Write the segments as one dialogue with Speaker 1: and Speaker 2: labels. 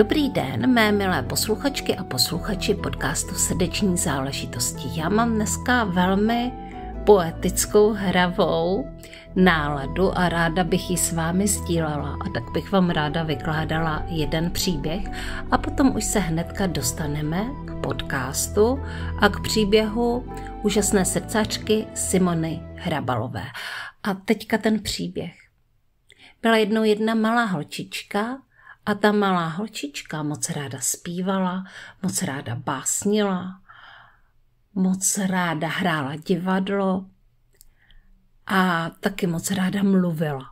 Speaker 1: Dobrý den, mé milé posluchačky a posluchači podcastu Srdeční záležitosti. Já mám dneska velmi poetickou, hravou náladu a ráda bych ji s vámi sdílela a tak bych vám ráda vykládala jeden příběh a potom už se hnedka dostaneme k podcastu a k příběhu úžasné srdcačky Simony Hrabalové. A teďka ten příběh. Byla jednou jedna malá holčička, a ta malá holčička moc ráda zpívala, moc ráda básnila, moc ráda hrála divadlo a taky moc ráda mluvila.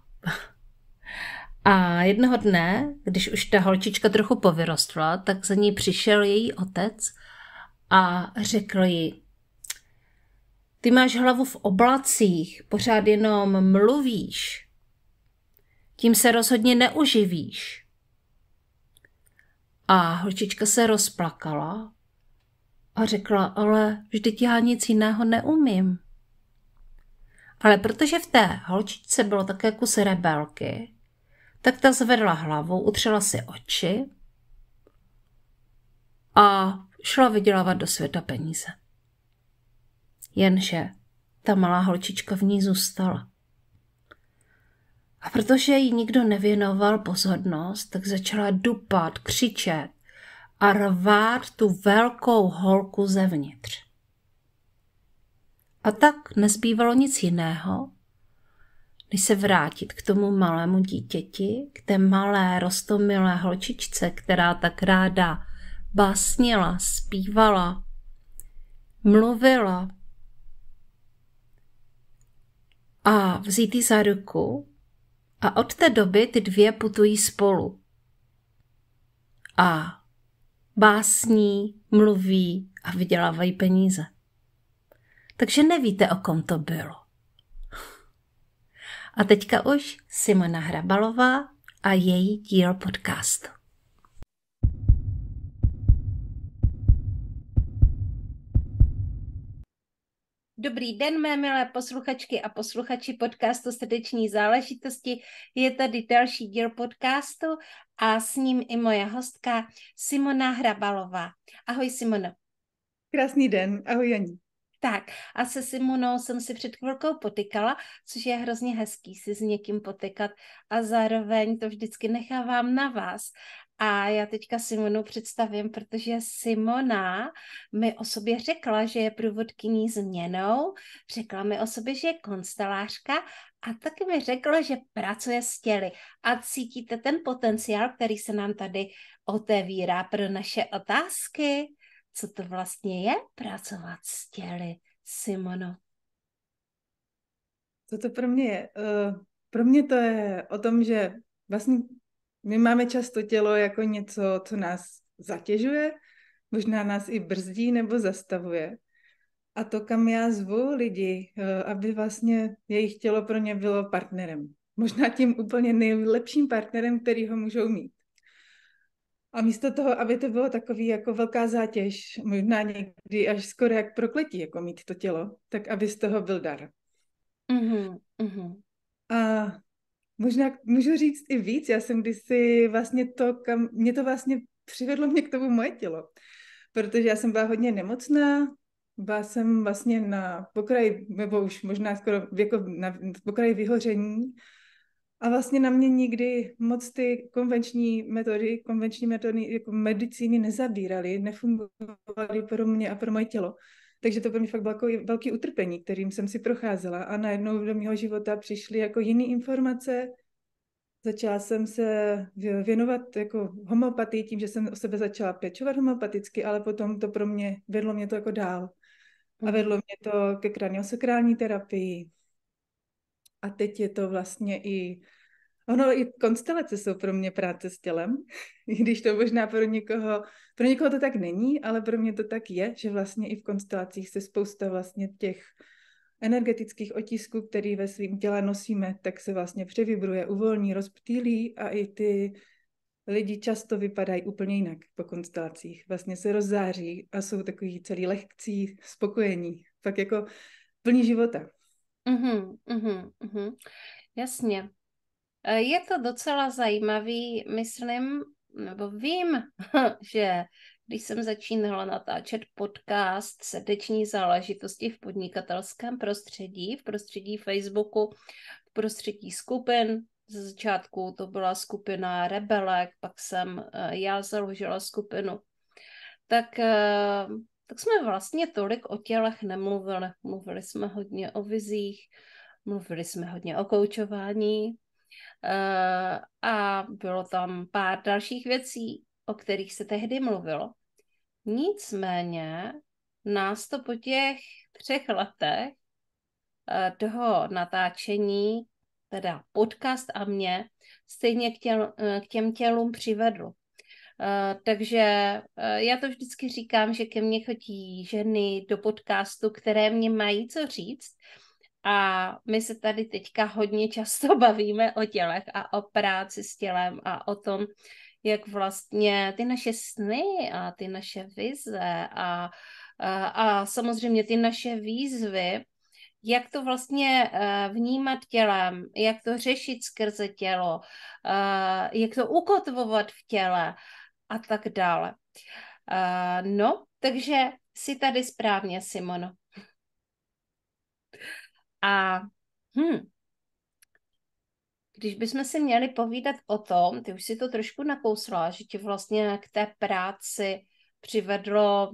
Speaker 1: A jednoho dne, když už ta holčička trochu povyrostla, tak za ní přišel její otec a řekl jí, ty máš hlavu v oblacích, pořád jenom mluvíš. Tím se rozhodně neuživíš. A holčička se rozplakala a řekla, ale vždyť já nic jiného neumím. Ale protože v té holčičce bylo také kus jako rebelky, tak ta zvedla hlavu, utřela si oči a šla vydělávat do světa peníze. Jenže ta malá holčička v ní zůstala. A protože jí nikdo nevěnoval pozornost, tak začala dupat, křičet a rvát tu velkou holku zevnitř. A tak nezbývalo nic jiného, než se vrátit k tomu malému dítěti, k té malé rostomilé holčičce, která tak ráda básnila, zpívala, mluvila a vzít ji za ruku a od té doby ty dvě putují spolu. A básní, mluví a vydělávají peníze. Takže nevíte, o kom to bylo. A teďka už Simona Hrabalová a její díl podcastu. Dobrý den, mé milé posluchačky a posluchači podcastu Srdeční záležitosti. Je tady další díl podcastu a s ním i moje hostka Simona Hrabalová. Ahoj Simono. Krásný den, ahoj Janí. Tak a se Simonou jsem si před chvilkou potykala, což je hrozně hezký si s někým potykat a zároveň to vždycky nechávám na vás, a já teďka Simonu představím, protože Simona mi o sobě řekla, že je průvodkyní změnou, řekla mi o sobě, že je konstelářka a taky mi řekla, že pracuje s těly. A cítíte ten potenciál, který se nám tady otevírá pro naše otázky? Co to vlastně je pracovat s těly, Simono? Co to pro mě je? Eh, pro mě to
Speaker 2: je o tom, že vlastně my máme často tělo jako něco, co nás zatěžuje, možná nás i brzdí nebo zastavuje. A to, kam já zvu lidi, eh, aby vlastně jejich tělo pro ně bylo partnerem. Možná tím úplně nejlepším partnerem, který ho můžou mít. A místo toho, aby to bylo takový jako velká zátěž, možná někdy až skoro jak prokletí, jako mít to tělo, tak aby z toho byl dar. Mm-hmm. A Možná můžu říct i víc, já jsem kdysi vlastně to, kam, mě to vlastně přivedlo mě k tomu moje tělo, protože já jsem byla hodně nemocná, byla jsem vlastně na pokraji, nebo už možná skoro jako na pokraji vyhoření a vlastně na mě nikdy moc ty konvenční metody, konvenční metody jako medicíny nezabíraly, nefungovaly pro mě a pro moje tělo. Takže to pro mě fakt bylo jako velký utrpení, kterým jsem si procházela a najednou do mého života přišly jako jiné informace. Začala jsem se věnovat jako homeopatii tím, že jsem o sebe začala pečovat homeopaticky, ale potom to pro mě, vedlo mě to jako dál. A vedlo mě to ke kraniosakrální terapii. A teď je to vlastně i Ono i konstelace jsou pro mě práce s tělem, i když to možná pro někoho, pro někoho to tak není, ale pro mě to tak je, že vlastně i v konstelacích se spousta vlastně těch energetických otisků, který ve svém těle nosíme, tak se vlastně převibruje, uvolní, rozptýlí a i ty lidi často vypadají úplně jinak po konstelacích. Vlastně se rozzáří a jsou takový celý lehcí, spokojení. tak jako plní života.
Speaker 1: Mhm, mhm, mhm. Jasně. Je to docela zajímavý, myslím, nebo vím, že když jsem začínala natáčet podcast srdeční záležitosti v podnikatelském prostředí, v prostředí Facebooku, v prostředí skupin, ze začátku to byla skupina Rebelek, pak jsem eh, já založila skupinu, tak, eh, tak jsme vlastně tolik o tělech nemluvili. Mluvili jsme hodně o vizích, mluvili jsme hodně o koučování, Eh, a bylo tam pár dalších věcí, o kterých se tehdy mluvilo. Nicméně nás to po těch třech letech eh, toho natáčení, teda podcast a mě, stejně k těm, eh, k těm tělům přivedlo. Uh, takže uh, já to vždycky říkám, že ke mně chodí ženy do podcastu, které mě mají co říct a my se tady teďka hodně často bavíme o tělech a o práci s tělem a o tom, jak vlastně ty naše sny a ty naše vize a, a, a samozřejmě ty naše výzvy, jak to vlastně eh, vnímat tělem, jak to řešit skrze tělo, eh, jak to ukotvovat v těle a tak dále. Eh, no, takže si tady správně, Simono. A hmm, když bychom si měli povídat o tom, ty už si to trošku nakousla, že tě vlastně k té práci přivedlo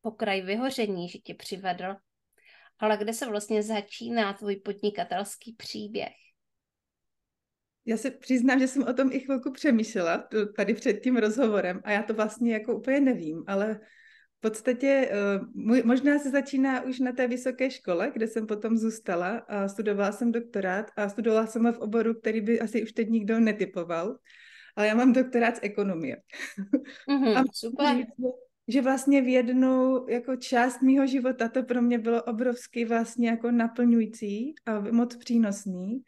Speaker 1: pokraj vyhoření, že tě přivedl, ale kde se vlastně začíná tvůj podnikatelský příběh?
Speaker 2: Já se přiznám, že jsem o tom i chvilku přemýšlela tady před tím rozhovorem a já to vlastně jako úplně nevím, ale v podstatě eh, možná se začíná už na té vysoké škole, kde jsem potom zůstala a studovala jsem doktorát a studovala jsem ho v oboru, který by asi už teď nikdo netypoval, ale já mám doktorát z ekonomie. Mm-hmm, a super. Že, že vlastně v jednu jako část mýho života to pro mě bylo obrovsky vlastně jako naplňující a moc přínosný.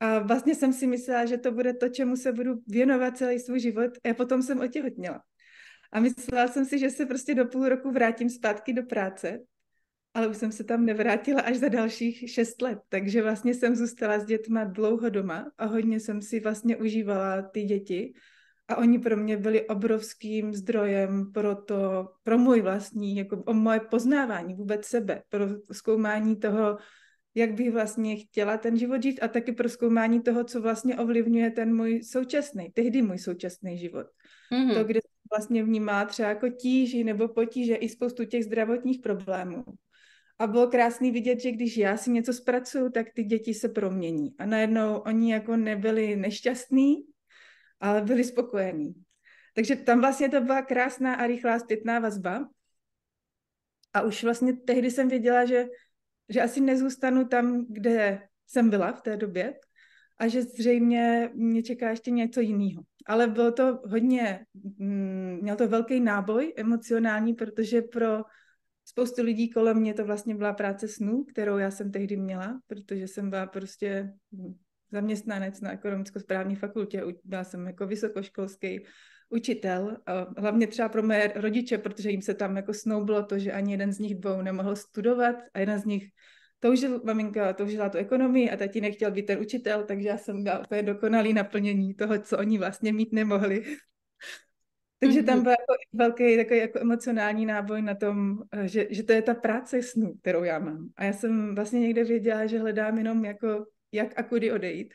Speaker 2: A vlastně jsem si myslela, že to bude to, čemu se budu věnovat celý svůj život. A potom jsem otěhotněla. A myslela jsem si, že se prostě do půl roku vrátím zpátky do práce, ale už jsem se tam nevrátila až za dalších šest let, takže vlastně jsem zůstala s dětma dlouho doma a hodně jsem si vlastně užívala ty děti a oni pro mě byli obrovským zdrojem pro to, pro můj vlastní, jako o moje poznávání vůbec sebe, pro zkoumání toho, jak bych vlastně chtěla ten život žít a taky pro zkoumání toho, co vlastně ovlivňuje ten můj současný, tehdy můj současný život. Mm-hmm. To, mhm. kde vlastně vnímá, třeba jako tíži nebo potíže i spoustu těch zdravotních problémů. A bylo krásný vidět, že když já si něco zpracuju, tak ty děti se promění. A najednou oni jako nebyli nešťastní, ale byli spokojení. Takže tam vlastně to byla krásná a rychlá zpětná vazba. A už vlastně tehdy jsem věděla, že, že asi nezůstanu tam, kde jsem byla v té době a že zřejmě mě čeká ještě něco jiného ale bylo to hodně, mm, měl to velký náboj emocionální, protože pro spoustu lidí kolem mě to vlastně byla práce snů, kterou já jsem tehdy měla, protože jsem byla prostě zaměstnanec na ekonomicko-správní fakultě, byla jsem jako vysokoškolský učitel, hlavně třeba pro mé rodiče, protože jim se tam jako snoubilo to, že ani jeden z nich dvou nemohl studovat a jeden z nich toužil, maminka toužila tu ekonomii a tatínek chtěl být ten učitel, takže já jsem byla úplně dokonalý naplnění toho, co oni vlastně mít nemohli. takže tam mhm. byl jako velký takový jako emocionální náboj na tom, eh, že, že to je ta práce snů, kterou já mám. A já jsem vlastně někde věděla, že hledám jenom jako jak a kudy odejít.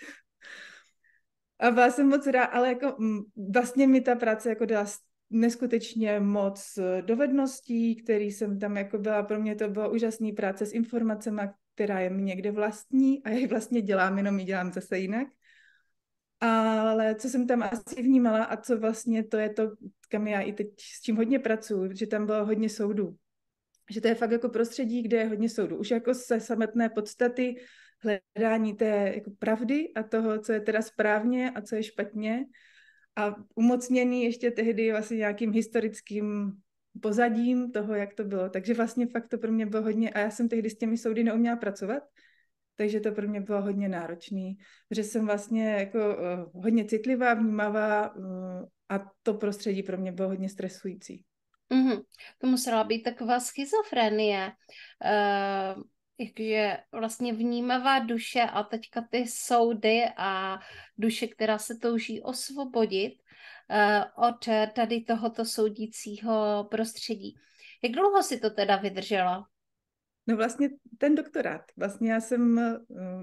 Speaker 2: A byla jsem moc ráda, ale jako mm, vlastně mi ta práce jako dala neskutečně moc eh, dovedností, který jsem tam jako byla. Pro mě to bylo úžasný práce s informacemi, která je mi někde vlastní a já ji vlastně dělám, jenom ji dělám zase jinak. Ale co jsem tam asi vnímala a co vlastně to je to, kam já i teď s čím hodně pracuji, že tam bylo hodně soudů. Že to je fakt jako prostředí, kde je hodně soudů. Už jako se samotné podstaty hledání té jako pravdy a toho, co je teda správně a co je špatně a umocněný ještě tehdy vlastně nějakým historickým pozadím toho, jak to bylo. Takže vlastně fakt to pro mě bylo hodně, a já jsem tehdy s těmi soudy neuměla pracovat, takže to pro mě bylo hodně náročný, že jsem vlastně jako eh, hodně citlivá, vnímavá eh, a to prostředí pro mě bylo hodně stresující.
Speaker 1: Mm-hmm. To musela být taková schizofrenie. Uh že vlastně vnímavá duše a teďka ty soudy a duše, která se touží osvobodit uh, od tady tohoto soudícího prostředí. Jak dlouho si to teda vydrželo?
Speaker 2: No vlastně ten doktorát. Vlastně já jsem eh,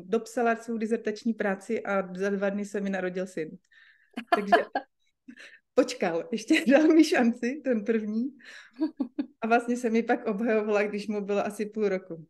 Speaker 2: dopsala svou dizertační práci a za dva dny se mi narodil syn. Takže počkal, ještě dal mi šanci, ten první. A vlastně se mi pak obhajovala, když mu bylo asi půl roku.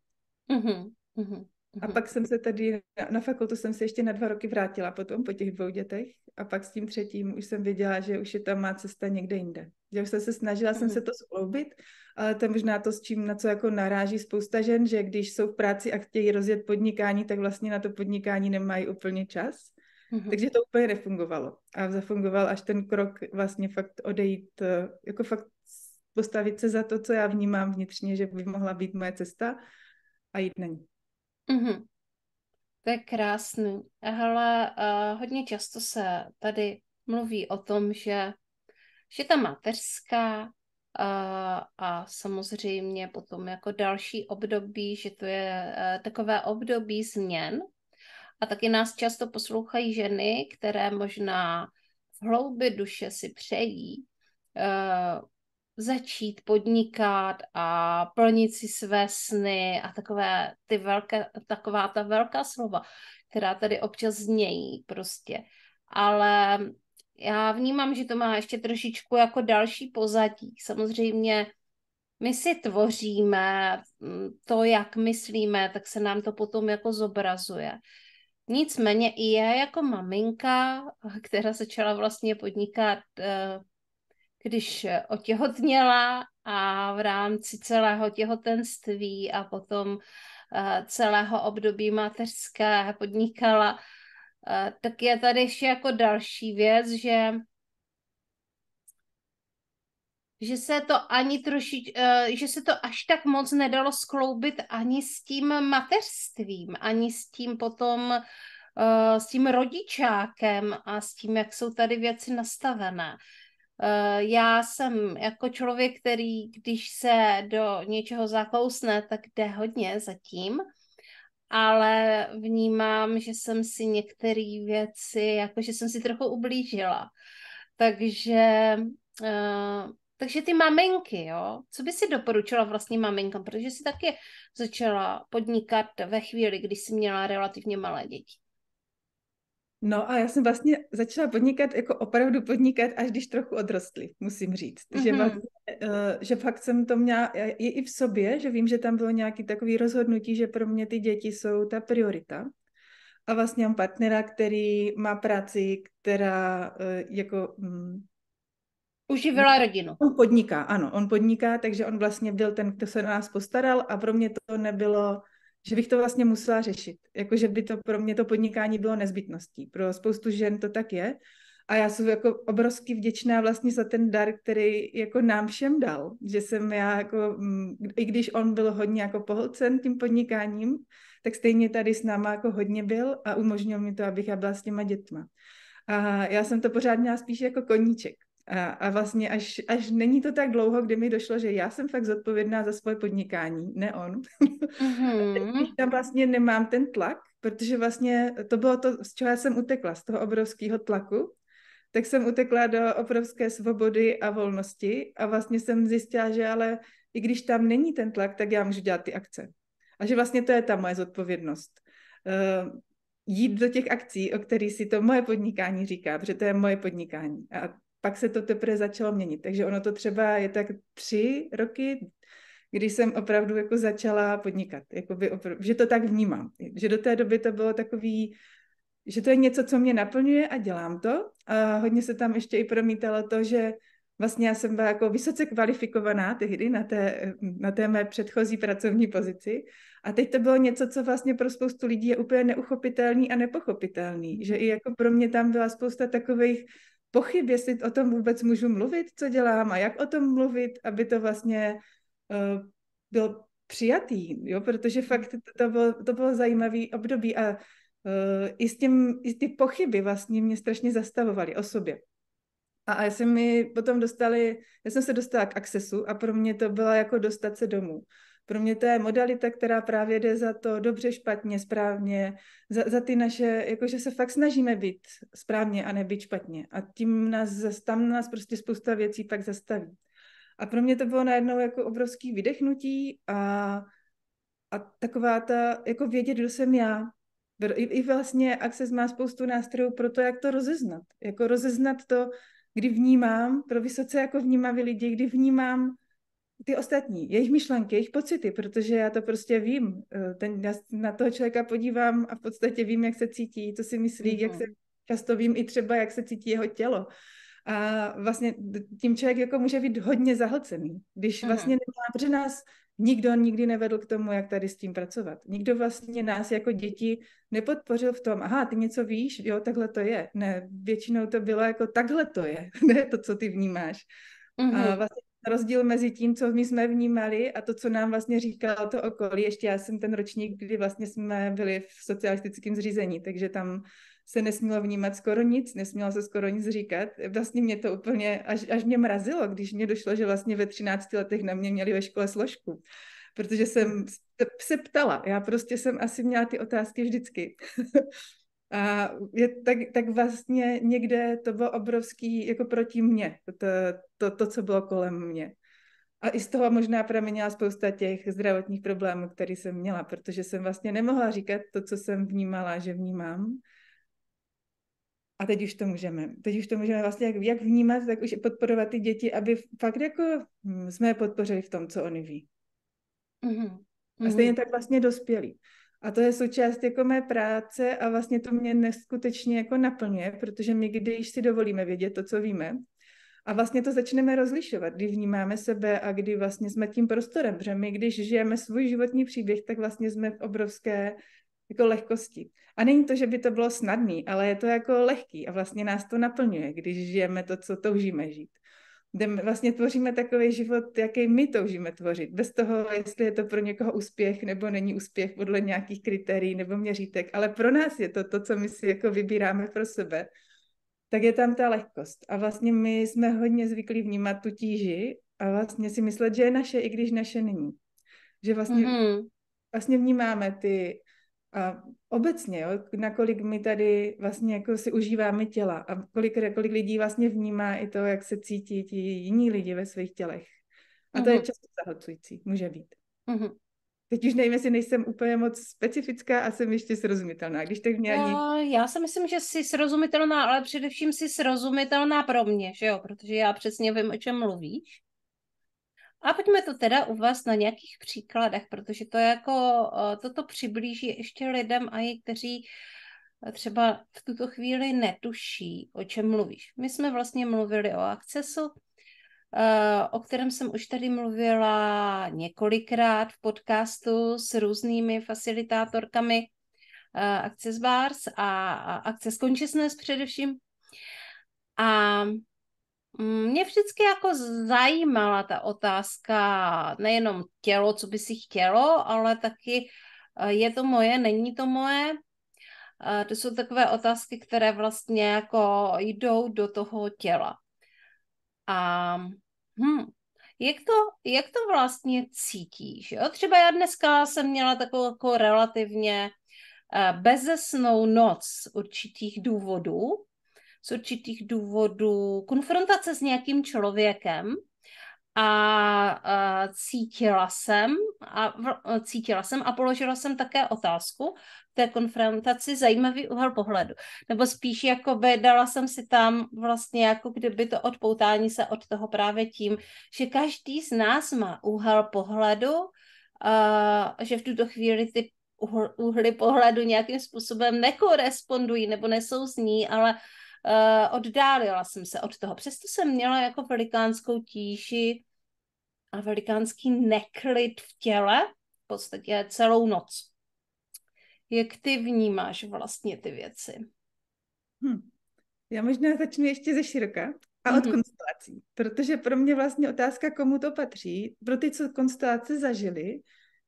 Speaker 1: Mm-hmm.
Speaker 2: A pak jsem se tady, na, na fakultu jsem se ještě na dva roky vrátila potom po těch dvou dětech a pak s tím třetím už jsem věděla, že už je tam má cesta někde jinde. Já už jsem se snažila mm-hmm. jsem se to skloubit, ale to je možná to, s čím na co jako naráží spousta žen, že když jsou v práci a chtějí rozjet podnikání, tak vlastně na to podnikání nemají úplně čas. Mm-hmm. Takže to úplně nefungovalo. A zafungoval až ten krok vlastně fakt odejít, eh, jako fakt postavit se za to, co já vnímám vnitřně, že by mohla být moje cesta a jít není.
Speaker 1: Mm-hmm. To je krásný. Hele, uh, hodně často se tady mluví o tom, že, že ta mateřská uh, a samozřejmě potom jako další období, že to je uh, takové období změn. A taky nás často poslouchají ženy, které možná v hloubi duše si přejí uh, začít podnikat a plnit si své sny a takové ty velké, taková ta velká slova, která tady občas znějí prostě. Ale já vnímám, že to má ještě trošičku jako další pozadí. Samozřejmě my si tvoříme mm, to, jak myslíme, tak se nám to potom jako zobrazuje. Nicméně i já jako maminka, která začala vlastně podnikat eh, když eh, otěhotněla a v rámci celého těhotenství a potom eh, celého období mateřské podnikala, eh, tak je tady ještě jako další věc, že že se to ani troši, že se to až tak moc nedalo skloubit ani s tím mateřstvím, ani s tím potom, s tím rodičákem a s tím, jak jsou tady věci nastavené. Eh, já jsem jako člověk, který když se do něčeho zakousne, tak jde hodně zatím, ale vnímám, že jsem si některé věci, jako že jsem si trochu ublížila. Takže, eh, takže ty maminky, jo, co by si doporučila vlastně maminkám, protože si taky začala podnikat ve chvíli, kdy jsi měla relativně malé děti.
Speaker 2: No a já jsem vlastně začala podnikat, jako opravdu podnikat, až když trochu odrostly, musím říct. Mm-hmm. Že, mhm. vlastně, eh, že fakt jsem to měla je i v sobě, že vím, že tam bylo nějaké takové rozhodnutí, že pro mě ty děti jsou ta priorita. A vlastně mám partnera, který má práci, která eh, jako... Mm, Uživila rodinu. On podniká, ano, on podniká, takže on vlastně byl ten, kdo se na nás postaral a pro mě to nebylo že bych to vlastně musela řešit. Jakože by to pro mě to podnikání bylo nezbytností. Pro spoustu žen to tak je. A já jsem jako obrovsky vděčná vlastně za ten dar, který jako nám všem dal. Že jsem já jako, mm, i když on byl hodně jako pohlcen tím podnikáním, tak stejně tady s náma jako hodně byl a umožnil mi to, abych já byla s těma dětma. A já jsem to pořád měla spíš jako koníček, a, a vlastně až, až není to tak dlouho, kdy mi došlo, že já jsem fakt zodpovědná za svoje podnikání, ne on. Mm-hmm. tam vlastně nemám ten tlak, protože vlastně to bylo to, z čeho já jsem utekla, z toho obrovského tlaku, tak jsem utekla do obrovské svobody a volnosti a vlastně jsem zjistila, že ale i když tam není ten tlak, tak já můžu dělat ty akce. A že vlastně to je ta moje zodpovědnost. Uh, jít do těch akcí, o kterých si to moje podnikání říká, protože to je moje podnikání. A pak se to teprve začalo měnit. Takže ono to třeba je tak tři roky, když jsem opravdu jako začala podnikat. Jakoby opravdu, že to tak vnímám. Že do té doby to bylo takový, že to je něco, co mě naplňuje a dělám to. A hodně se tam ještě i promítalo to, že vlastně já jsem byla jako vysoce kvalifikovaná tehdy na té, na té mé předchozí pracovní pozici a teď to bylo něco, co vlastně pro spoustu lidí je úplně neuchopitelný a nepochopitelný, že i jako pro mě tam byla spousta takových pochyb, jestli o tom vůbec můžu mluvit, co dělám a jak o tom mluvit, aby to vlastně uh, bylo přijatý, jo, protože hmm. fakt to, to bylo, to bylo zajímavý období a uh, i, s tím, i ty pochyby vlastně mě strašně zastavovaly o sobě. A, a já jsem mi potom dostali, já jsem se dostala k Accessu a pro mě to byla jako dostat se domů. Pro mě to je modalita, která právě jde za to dobře, špatně, správně, za, za ty naše, jakože se fakt snažíme být správně a nebýt špatně. A tím nás, tam nás prostě spousta věcí pak zastaví. A pro mě to bylo najednou jako obrovský vydechnutí a, a taková ta, jako vědět, kdo jsem já. I, i vlastně Access má spoustu nástrojů pro to, jak to rozeznat. Jako rozeznat to, kdy vnímám, pro vysoce jako vnímavý lidi, kdy vnímám ty ostatní, jejich myšlenky, jejich pocity, protože já to prostě vím. Eh, ten, já na toho člověka podívám a v podstatě vím, jak se cítí, co si myslí, mm-hmm. jak mhm. se často vím i třeba, jak se cítí jeho tělo. A vlastně tím člověk jako může být hodně zahlcený, když mhm. vlastně nemá, protože nás nikdo nikdy nevedl k tomu, jak tady s tím pracovat. Nikdo vlastně nás jako děti nepodpořil v tom, aha, ty něco víš, jo, takhle to je. Ne, většinou to bylo jako takhle to je, ne to, co ty vnímáš. Mm-hmm. A mhm. vlastně rozdíl mezi tím, co my jsme vnímali a to, co nám vlastně říkalo to okolí. Ještě já jsem ten ročník, kdy vlastně jsme byli v socialistickém zřízení, takže tam se nesmělo vnímat skoro nic, nesmělo se skoro nic říkat. Vlastně mě to úplně, až, až mě mrazilo, když mě došlo, že vlastně ve 13 letech na mě měli ve škole složku, protože jsem se ptala. Já prostě jsem asi měla ty otázky vždycky. A je, tak, tak vlastně někde to bylo obrovský jako proti mně, to, to, to co bylo kolem mě. A i z toho možná pramenila spousta těch zdravotních problémů, které jsem měla, protože jsem vlastně nemohla říkat to, co jsem vnímala, že vnímám. A teď už to můžeme. Teď už to můžeme vlastně jak, jak vnímat, tak už podporovat ty děti, aby fakt jako hm, jsme je podpořili v tom, co oni ví.
Speaker 1: Mm-hmm. A stejně mhm. tak
Speaker 2: vlastně dospělí. A to je součást jako mé práce a vlastně to mě neskutečně jako naplňuje, protože my, když si dovolíme vědět to, co víme, a vlastně to začneme rozlišovat, kdy vnímáme sebe a kdy vlastně jsme tím prostorem, protože my, když žijeme svůj životní příběh, tak vlastně jsme v obrovské jako lehkosti. A není to, že by to bylo snadné, ale je to jako lehký a vlastně nás to naplňuje, když žijeme to, co toužíme žít kde vlastně tvoříme takový život, jaký my toužíme tvořit. Bez toho, jestli je to pro někoho úspěch nebo není úspěch podle nějakých kritérií nebo měřítek, ale pro nás je to to, co my si jako vybíráme pro sebe, tak je tam ta lehkost. A vlastně my jsme hodně zvyklí vnímat tu tíži a vlastně si myslet, že je naše, i když naše není. Že vlastně, mm-hmm. vlastně vnímáme ty a obecně, jo, nakolik my tady vlastně jako si užíváme těla a kolik, kolik lidí vlastně vnímá i to, jak se cítí ti jiní lidi ve svých tělech. A to uh-huh. je mhm. často zahlcující, může být. Uh-huh. Teď už nevím, jestli nejsem úplně moc specifická a jsem ještě srozumitelná, když tak mě ani...
Speaker 1: já si myslím, že jsi srozumitelná, ale především jsi srozumitelná pro mě, že jo? Protože já přesně vím, o čem mluvíš. A pojďme to teda u vás na nějakých příkladech, protože to jako, eh, toto přiblíží ještě lidem a i kteří eh, třeba v tuto chvíli netuší, o čem mluvíš. My jsme vlastně mluvili o akcesu, eh, o kterém jsem už tady mluvila několikrát v podcastu s různými facilitátorkami Access Bars a Access Consciousness především. A Mm, mě vždycky jako zajímala ta otázka nejenom tělo, co by si chtělo, ale taky eh, je to moje, není to moje. Eh, to jsou takové otázky, které vlastně jako jdou do toho těla. A hm, jak, to, jak to vlastně cítíš? Jo? Třeba já dneska jsem měla takovou jako relativně eh, bezesnou noc určitých důvodů, z určitých důvodů konfrontace s nějakým člověkem a, a cítila jsem a, a cítila jsem a položila jsem také otázku v té konfrontaci zajímavý úhel pohledu. Nebo spíš by dala jsem si tam vlastně jako kdyby to odpoutání se od toho právě tím, že každý z nás má úhel pohledu, a, že v tuto chvíli ty úhly pohledu nějakým způsobem nekorespondují nebo nesouzní, ale Eh, oddálila jsem se od toho. Přesto jsem měla jako velikánskou tíši a velikánský neklid v těle v podstatě celou noc. Jak ty vnímáš vlastně ty věci? Hm. Já možná začnu ještě ze široka a od mm-hmm. konstelací, protože pro mě
Speaker 2: vlastně otázka, komu to patří, pro ty, co konstelace zažili,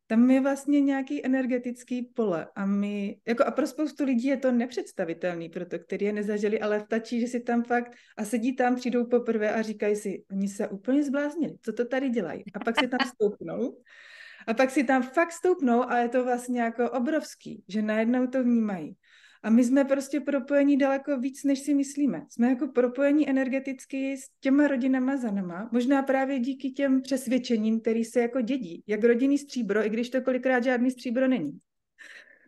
Speaker 2: tam je vlastně nějaký energetický pole a my, jako a pro spoustu lidí je to nepředstavitelný proto který je nezažili, ale vtačí, že si tam fakt a sedí tam, přijdou poprvé a říkají si, oni se úplně zbláznili, co to tady dělají? A pak si tam stoupnou a pak si tam fakt stoupnou a je to vlastně jako obrovský, že najednou to vnímají. A my jsme prostě propojení daleko víc, než si myslíme. Jsme jako propojení energeticky s těma rodinama za nama, možná právě díky těm přesvědčením, který se jako dědí, jak rodinný stříbro, i když to kolikrát žádný stříbro není.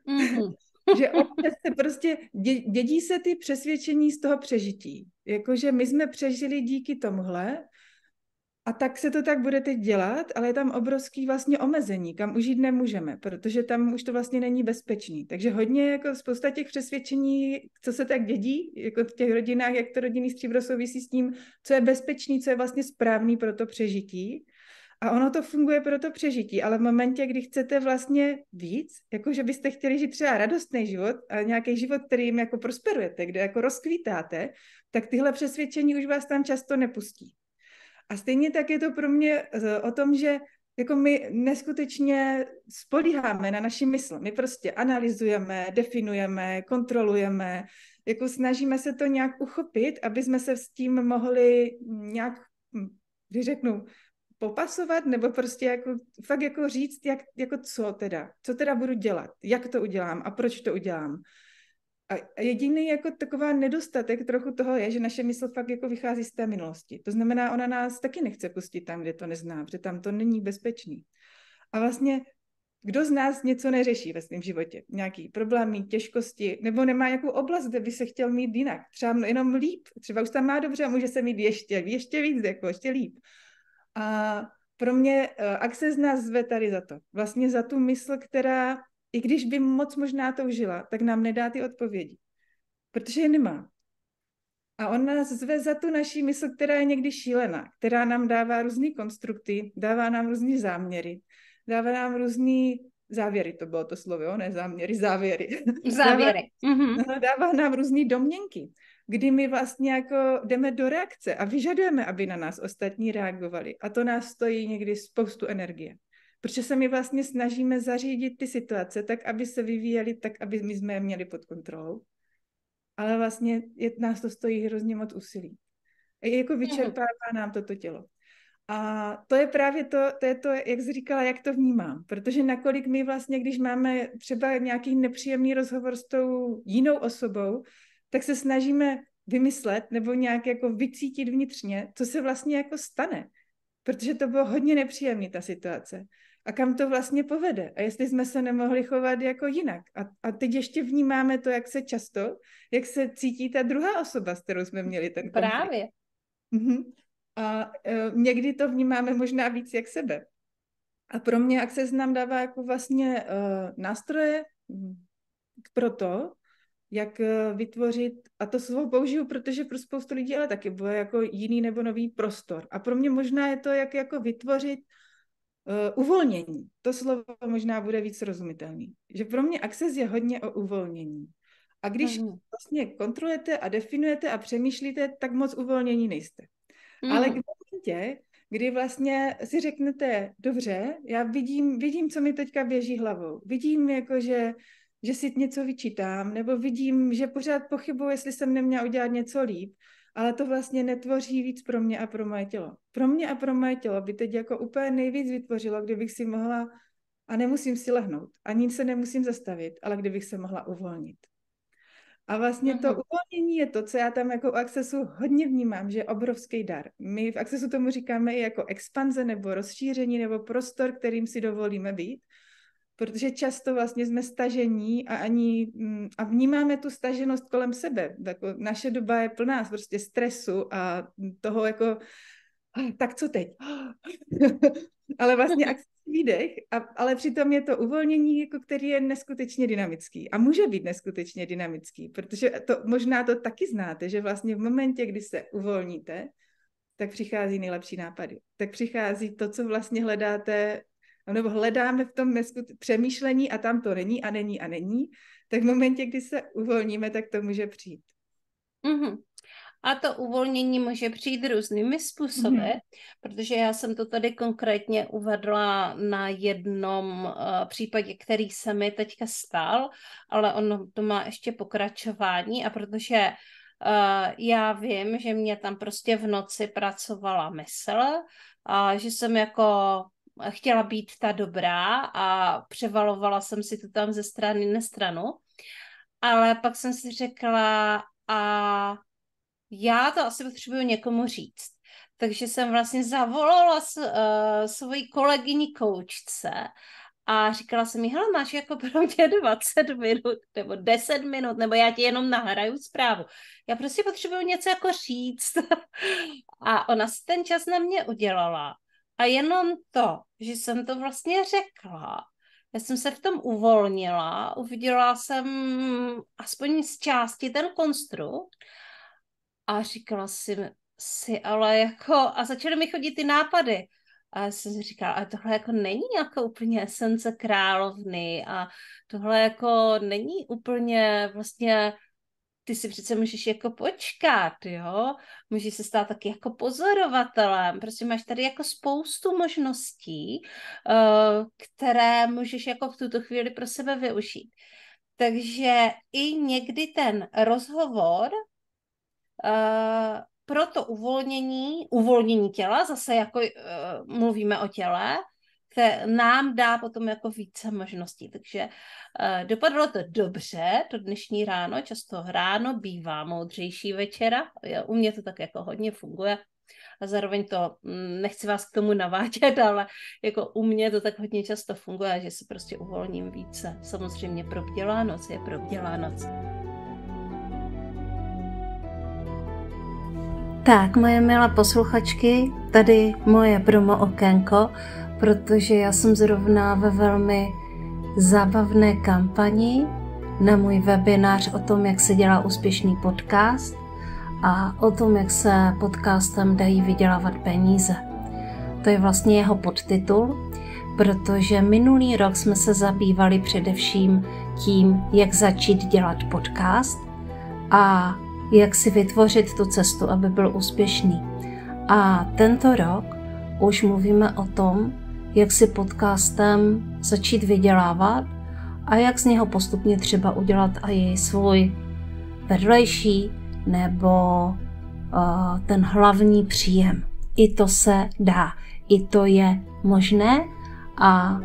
Speaker 2: Mm-hmm. že občas se prostě dě, dědí se ty přesvědčení z toho přežití. Jakože my jsme přežili díky tomuhle, a tak se to tak bude teď dělat, ale je tam obrovský vlastně omezení, kam už jít nemůžeme, protože tam už to vlastně není bezpečný. Takže hodně jako spousta těch přesvědčení, co se tak dědí, jako v těch rodinách, jak to rodinný stříbro souvisí s tím, co je bezpečný, co je vlastně správný pro to přežití. A ono to funguje pro to přežití, ale v momentě, kdy chcete vlastně víc, jako že byste chtěli žít třeba radostný život a nějaký život, kterým jako prosperujete, kde jako rozkvítáte, tak tyhle přesvědčení už vás tam často nepustí. A stejně tak je to pro mě eh, o tom, že jako my neskutečně spolíháme na naši mysl. My prostě analyzujeme, definujeme, kontrolujeme, jako snažíme se to nějak uchopit, aby jsme se s tím mohli nějak, hm, když řeknu, popasovat, nebo prostě jako, fakt jako říct, jak, jako co teda, co teda budu dělat, jak to udělám a proč to udělám a jediný jako taková nedostatek trochu toho je, že naše mysl fakt jako vychází z té minulosti. To znamená, ona nás taky nechce pustit tam, kde to nezná, protože tam to není bezpečný. A vlastně kdo z nás něco neřeší ve svém životě? Nějaký problémy, těžkosti, nebo nemá nějakou oblast, kde by se chtěl mít jinak? Třeba jenom líp, třeba už tam má dobře a může se mít ještě, ještě víc, jako ještě líp. A pro mě se eh, z nás zve tady za to. Vlastně za tu mysl, která i když by moc možná toužila, tak nám nedá ty odpovědi, protože je nemá. A on nás zve za tu naší mysl, která je někdy šílená, která nám dává různé konstrukty, dává nám různé záměry, dává nám různé závěry, to bylo to slovo, jo? ne záměry, závěry. Závěry. Dává, mhm. dává nám různé domněnky, kdy my vlastně jako jdeme do reakce a vyžadujeme, aby na nás ostatní reagovali. A to nás stojí někdy spoustu energie protože se my vlastně snažíme zařídit ty situace tak, aby se vyvíjely, tak, aby my jsme je měli pod kontrolou. Ale vlastně je, nás to stojí hrozně moc úsilí. Je jako mhm. vyčerpává nám toto tělo. A to je právě to, to, je to, jak jsi říkala, jak to vnímám. Protože nakolik my vlastně, když máme třeba nějaký nepříjemný rozhovor s tou jinou osobou, tak se snažíme vymyslet nebo nějak jako vycítit vnitřně, co se vlastně jako stane. Protože to bylo hodně nepříjemné, ta situace a kam to vlastně povede a jestli jsme se nemohli chovat jako jinak. A, a teď ještě vnímáme to, jak se často, jak se cítí ta druhá osoba, s kterou jsme měli ten konflikt. Právě. Mhm. A e, někdy to vnímáme možná víc jak sebe. A pro mě se znám dává jako vlastně e, nástroje pro to, jak e, vytvořit, a to slovo použiju, protože pro spoustu lidí ale taky bude jako jiný nebo nový prostor. A pro mě možná je to, jak jako vytvořit Eh, uvolnění. To slovo možná bude víc rozumitelný. Že pro mě access je hodně o uvolnění. A když mm. vlastně kontrolujete a definujete a přemýšlíte, tak moc uvolnění nejste. Mm. Ale hmm. když momentě, kdy vlastně si řeknete, dobře, já vidím, vidím, co mi teďka běží hlavou. Vidím, jako, že, že si něco vyčítám, nebo vidím, že pořád pochybuji, jestli jsem neměla udělat něco líp ale to vlastně netvoří víc pro mě a pro moje tělo. Pro mě a pro moje tělo by teď jako úplně nejvíc vytvořilo, kdybych si mohla, a nemusím si lehnout, ani se nemusím zastavit, ale kdybych se mohla uvolnit. A vlastně Aha. to mhm. uvolnění je to, co já tam jako u Accessu hodně vnímám, že je obrovský dar. My v Accessu tomu říkáme i jako expanze nebo rozšíření nebo prostor, kterým si dovolíme být protože často vlastně jsme stažení a ani mm, a vnímáme tu staženost kolem sebe. Jako naše doba je plná prostě stresu a toho jako tak co teď? ale vlastně výdech, a, ale přitom je to uvolnění, jako který je neskutečně dynamický a může být neskutečně dynamický, protože to, možná to taky znáte, že vlastně v momentě, kdy se uvolníte, tak přichází nejlepší nápady. Tak přichází to, co vlastně hledáte nebo hledáme v tom mesku přemýšlení a tam to není a není a není, tak v momentě, kdy se uvolníme, tak to může přijít.
Speaker 1: Mm-hmm. A to uvolnění může přijít různými způsoby, mm-hmm. protože já jsem to tady konkrétně uvedla na jednom uh, případě, který se mi teďka stal, ale ono to má ještě pokračování a protože Uh, já vím, že mě tam prostě v noci pracovala mysl a že jsem jako chtěla být ta dobrá a převalovala jsem si to tam ze strany na stranu. Ale pak jsem si řekla, a já to asi potřebuju někomu říct. Takže jsem vlastně zavolala s, uh, svoji kolegyni koučce a říkala jsem mi, hele, máš jako pro mě 20 minut, nebo 10 minut, nebo já ti jenom nahraju zprávu. Já prostě potřebuju něco jako říct. a ona si ten čas na mě udělala. A jenom to, že jsem to vlastně řekla, já jsem se v tom uvolnila, uviděla jsem aspoň z části ten konstrukt a říkala si, si ale jako, a začaly mi chodit ty nápady. A já jsem si říkala, ale tohle jako není jako úplně esence královny a tohle jako není úplně vlastně ty si přece můžeš jako počkat, jo, můžeš se stát taky jako pozorovatelem, prostě máš tady jako spoustu možností, eh, které můžeš jako v tuto chvíli pro sebe využít. Takže i někdy ten rozhovor eh, pro to uvolnění, uvolnění těla, zase jako eh, mluvíme o těle, nám dá potom jako více možností. Takže uh, dopadlo to dobře, to dnešní ráno, často ráno bývá moudřejší večera, u mě to tak jako hodně funguje, a zároveň to, mm, nechci vás k tomu navádět, ale jako u mě to tak hodně často funguje, že se prostě uvolním více. Samozřejmě bdělá noc je bdělá noc. Tak, moje milé posluchačky, tady moje promo okénko protože já jsem zrovna ve velmi zábavné kampani na můj webinář o tom, jak se dělá úspěšný podcast a o tom, jak se podcastem dají vydělávat peníze. To je vlastně jeho podtitul, protože minulý rok jsme se zabývali především tím, jak začít dělat podcast a jak si vytvořit tu cestu, aby byl úspěšný. A tento rok už mluvíme o tom, jak si podcastem začít vydělávat a jak z něho postupně třeba udělat a i svůj vedlejší nebo uh, ten hlavní příjem. I to se dá, i to je možné a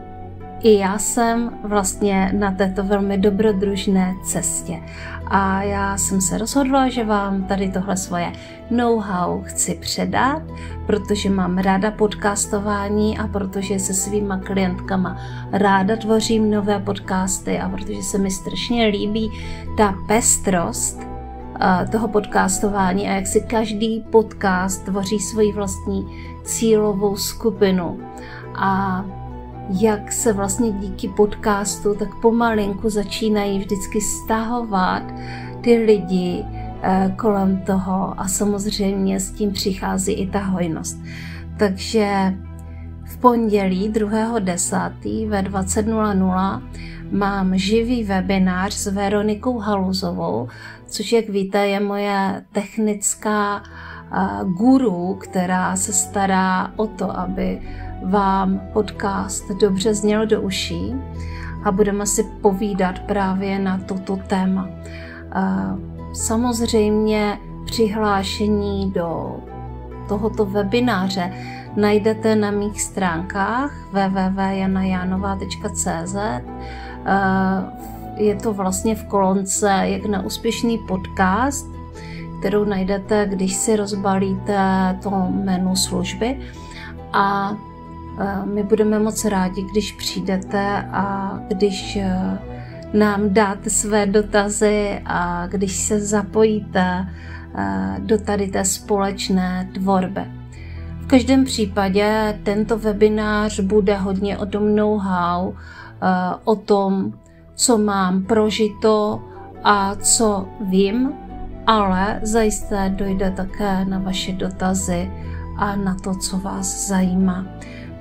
Speaker 1: i já jsem vlastně na této velmi dobrodružné cestě a já jsem se rozhodla, že vám tady tohle svoje know-how chci předat, protože mám ráda podcastování a protože se svýma klientkama ráda tvořím nové podcasty a protože se mi strašně líbí ta pestrost, eh, toho podcastování a jak si každý podcast tvoří svoji vlastní cílovou skupinu. A jak se vlastně díky podcastu tak pomalinku začínají vždycky stahovat ty lidi eh, kolem toho a samozřejmě s tím přichází i ta hojnost. Takže v pondělí 2.10. ve 20.00 mám živý webinář s Veronikou Haluzovou, což, jak víte, je moje technická eh, guru, která se stará o to, aby vám podcast dobře zněl do uší a budeme si povídat právě na toto téma. Eh, samozřejmě přihlášení do tohoto webináře najdete na mých stránkách www.janajanova.cz eh, je to vlastně v kolonce jak na úspěšný podcast, kterou najdete, když si rozbalíte to menu služby a my budeme moc rádi, když přijdete a když eh, nám dáte své dotazy a když se zapojíte eh, do tady té společné tvorby. V každém případě tento webinář bude hodně o tom know-how, eh, o tom, co mám prožito a co vím, ale zajisté dojde také na vaše dotazy a na to, co vás zajímá.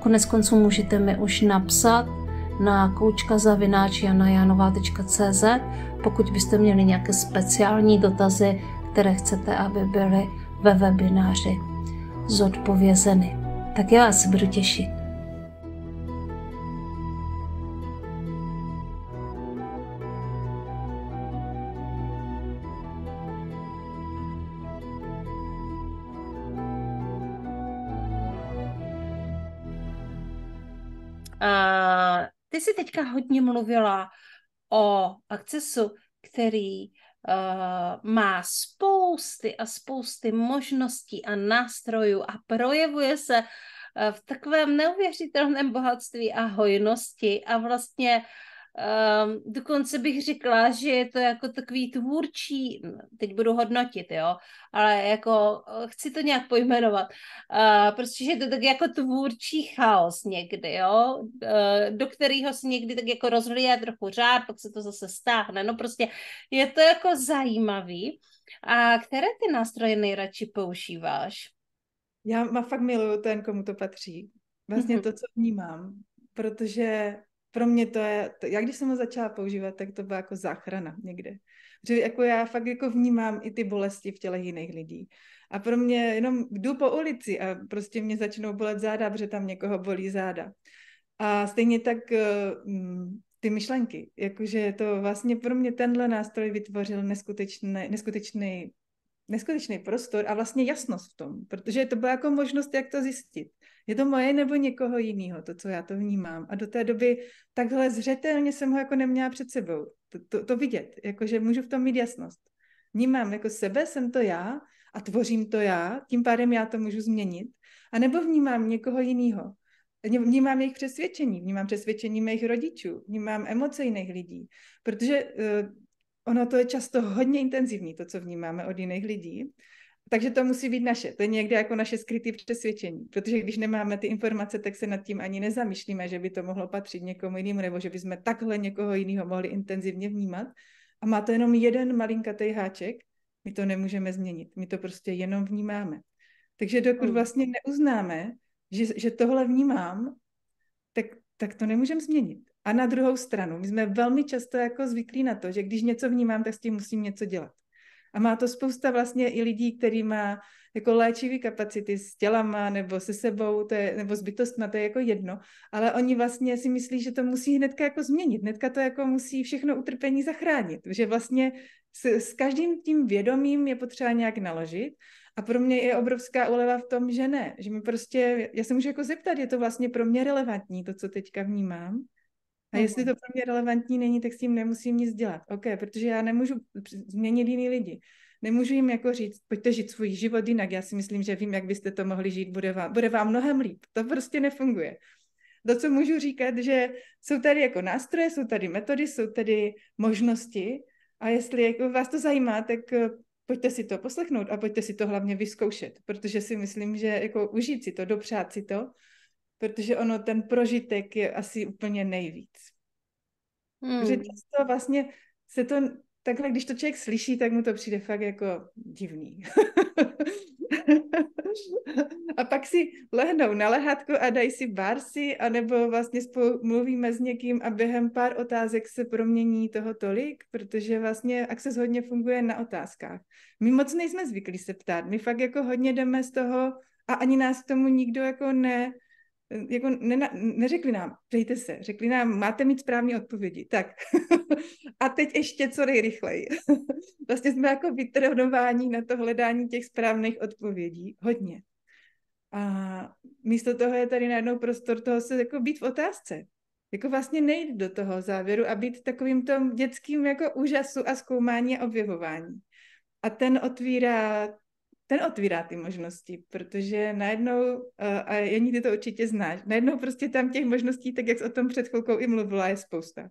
Speaker 1: Konec konců můžete mi už napsat na koučkazavináčjanajanova.cz, pokud byste měli nějaké speciální dotazy, které chcete, aby byly ve webináři zodpovězeny. Tak já se budu těšit. Ty jsi teďka hodně mluvila o akcesu, který uh, má spousty a spousty možností a nástrojů a projevuje se uh, v takovém neuvěřitelném bohatství a hojnosti a vlastně Um, dokonce bych řekla, že je to jako takový tvůrčí, teď budu hodnotit, jo, ale jako eh, chci to nějak pojmenovat, uh, že je to tak jako tvůrčí chaos někdy, jo, uh, do kterého se někdy tak jako rozvíjá trochu řád, pak se to zase stáhne, no prostě je to jako zajímavý. A které ty nástroje nejradši používáš? Já má fakt miluju ten, komu to patří. Vlastně mhm.
Speaker 2: to, co vnímám, protože pro mě to je, to, já když jsem ho začala používat, tak to byla jako záchrana někde. Protože jako já fakt jako vnímám i ty bolesti v těle jiných lidí. A pro mě jenom jdu po ulici a prostě mě začnou bolet záda, protože tam někoho bolí záda. A stejně tak eh, mm, ty myšlenky, jakože to vlastně pro mě tenhle nástroj vytvořil neskutečný, neskutečný neskutečný prostor a vlastně jasnost v tom, protože to byla jako možnost, jak to zjistit. Je to moje nebo někoho jiného, to, co já to vnímám. A do té doby takhle zřetelně jsem ho jako neměla před sebou. To, to, to vidět, jakože můžu v tom mít jasnost. Vnímám jako sebe, jsem to já a tvořím to já, tím pádem já to můžu změnit. A nebo vnímám někoho jiného. Vnímám jejich přesvědčení, vnímám přesvědčení mých rodičů, vnímám emoce jiných lidí, protože eh, ono to je často hodně intenzivní, to, co vnímáme od jiných lidí. Takže to musí být naše. To je někde jako naše skryté přesvědčení. Protože když nemáme ty informace, tak se nad tím ani nezamýšlíme, že by to mohlo patřit někomu jinému, nebo že bychom takhle někoho jiného mohli intenzivně vnímat. A má to jenom jeden malinkatý háček. My to nemůžeme změnit. My to prostě jenom vnímáme. Takže dokud hmm. vlastně neuznáme, že, že tohle vnímám, tak, tak to nemůžeme změnit. A na druhou stranu, my jsme velmi často jako zvyklí na to, že když něco vnímám, tak s tím musím něco dělat. A má to spousta vlastně i lidí, který má jako léčivý kapacity s tělama nebo se sebou, to je, nebo s bytostma, to je jako jedno, ale oni vlastně si myslí, že to musí hnedka jako změnit, hnedka to jako musí všechno utrpení zachránit, že vlastně s, s každým tím vědomím je potřeba nějak naložit a pro mě je obrovská uleva v tom, že ne, že mi prostě, já se můžu jako zeptat, je to vlastně pro mě relevantní, to, co teďka vnímám, a jestli to pro mě relevantní není, tak s tím nemusím nic dělat. OK, protože já nemůžu změnit jiný lidi. Nemůžu jim jako říct, pojďte žít svůj život jinak. Já si myslím, že vím, jak byste to mohli žít, bude vám, bude vám mnohem líp. To prostě nefunguje. To, co můžu říkat, že jsou tady jako nástroje, jsou tady metody, jsou tady možnosti a jestli jako vás to zajímá, tak eh, pojďte si to poslechnout a pojďte si to hlavně vyzkoušet, protože si myslím, že jako užít si to, dopřát si to, protože ono ten prožitek je asi úplně nejvíc. Hmm. Že často vlastně se to takhle, když to člověk slyší, tak mu to přijde fakt jako divný. a pak si lehnou na lehátku a dají si barsy, anebo vlastně spolu mluvíme s někým a během pár otázek se promění toho tolik, protože vlastně Access hodně funguje na otázkách. My moc nejsme zvyklí se ptát, my fakt jako hodně jdeme z toho a ani nás k tomu nikdo jako ne, jako ne, neřekli nám, dejte se, řekli nám, máte mít správné odpovědi, tak. a teď ještě co nejrychleji. vlastně jsme jako vytrhnování na to hledání těch správných odpovědí, hodně. A místo toho je tady najednou prostor toho se jako být v otázce. Jako vlastně nejít do toho závěru a být takovým tom dětským jako úžasu a zkoumání a objevování. A ten otvírá ten otvírá ty možnosti, protože najednou, eh, a Janí ty to určitě znáš, najednou prostě tam těch možností, tak jak o tom před chvilkou i mluvila, je spousta.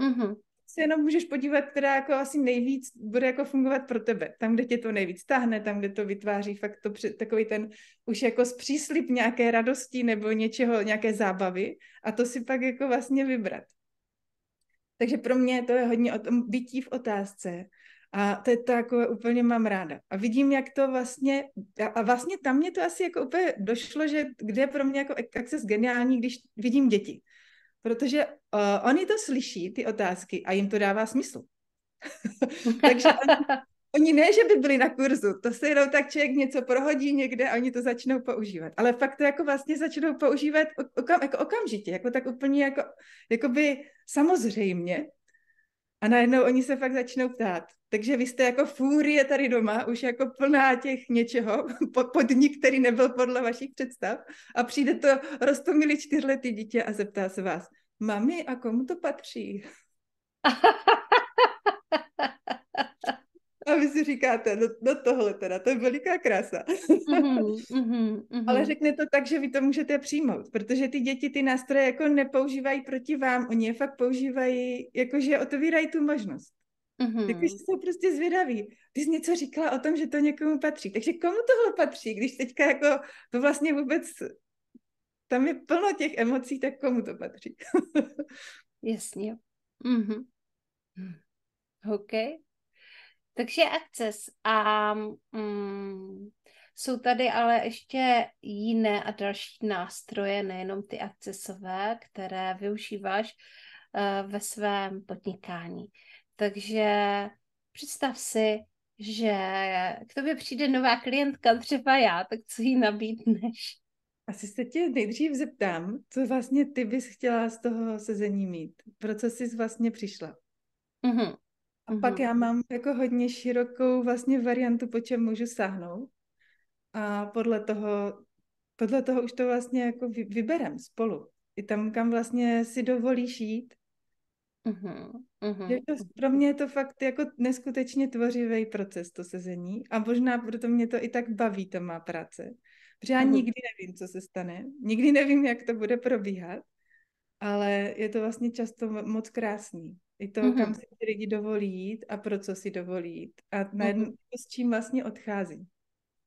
Speaker 2: Mm-hmm. Se jenom můžeš podívat, která jako asi nejvíc bude jako fungovat pro tebe. Tam, kde tě to nejvíc táhne, tam, kde to vytváří fakt to před, takový ten už jako zpříslip nějaké radosti nebo něčeho, nějaké zábavy a to si pak jako vlastně vybrat. Takže pro mě to je hodně o tom bytí v otázce a to je to jako úplně mám ráda. A vidím, jak to vlastně, a, vlastně tam mě to asi jako úplně došlo, že kde je pro mě jako access geniální, když vidím děti. Protože uh, oni to slyší, ty otázky, a jim to dává smysl. Takže oni, oni ne, že by byli na kurzu, to se jenom tak člověk něco prohodí někde a oni to začnou používat. Ale fakt to jako vlastně začnou používat okam, jako okamžitě, jako tak úplně jako, jako by samozřejmě, a najednou oni se fakt začnou ptát. Takže vy jste jako fúrie tady doma, už jako plná těch něčeho, podnik, který nebyl podle vašich představ. A přijde to rostomilý čtyřletý dítě a zeptá se vás, mami, a komu to patří? A vy si říkáte, no, no tohle teda, to je veliká krása. Mm-hmm, mm-hmm, mm-hmm. Ale mhm. řekne to tak, že vy to můžete přijmout, protože ty děti ty nástroje jako nepoužívají proti vám, oni je fakt používají, jakože otevírají tu možnost. Mm-hmm. Takže jako, jsou prostě zvědaví. Ty jsi něco říkala o tom, že to někomu patří. Takže komu tohle patří, když teďka jako to vlastně vůbec, tam je plno těch emocí, tak komu to patří?
Speaker 1: Jasně. Mm-hmm. OK, takže Access a um, jsou tady ale ještě jiné a další nástroje, nejenom ty accessové, které využíváš uh, ve svém podnikání. Takže představ si, že k tobě přijde nová klientka, třeba já, tak co jí nabídneš? Asi se tě nejdřív
Speaker 2: zeptám, co vlastně ty bys chtěla z toho sezení mít? Pro co jsi vlastně přišla? Mm-hmm mm Pak mm-hmm. já mám jako hodně širokou vlastně variantu, po čem můžu sáhnout. A podle toho, podle toho už to vlastně jako vyberem spolu. I tam, kam vlastně si dovolíš jít. Mm-hmm. mm-hmm. To, pro mě je to fakt jako neskutečně tvořivý proces to sezení a možná proto mě to i tak baví ta má práce. Protože já mm-hmm. nikdy nevím, co se stane, nikdy nevím, jak to bude probíhat, ale je to vlastně často moc krásný i to, mm-hmm. kam si ty lidi dovolí jít a pro co si dovolí jít. A najednou mm-hmm. s čím vlastně
Speaker 1: odchází.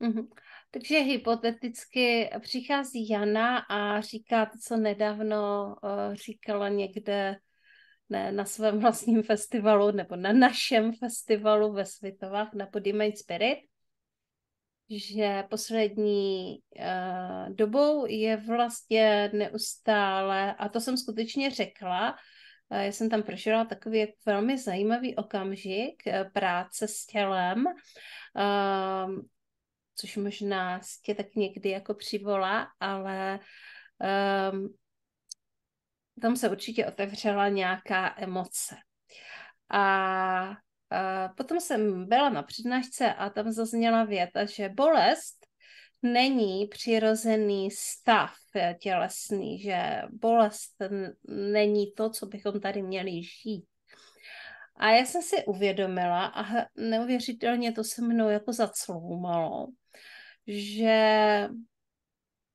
Speaker 1: Mm-hmm. Takže hypoteticky přichází Jana a říká to, co nedávno uh, říkala někde ne, na svém vlastním festivalu nebo na našem festivalu ve Svitovách na Podimine Spirit, že poslední uh, dobou je vlastně neustále, a to jsem skutečně řekla, já jsem tam prožila takový jako velmi zajímavý okamžik eh, práce s tělem, ehm, což možná tě tak někdy jako přivolá, ale ehm, tam se určitě otevřela nějaká emoce. A eh, potom jsem byla na přednášce a tam zazněla věta, že bolest není přirozený stav eh, tělesný, že bolest není to, co bychom tady měli žít. A já jsem si uvědomila a neuvěřitelně to se mnou jako zacloumalo, že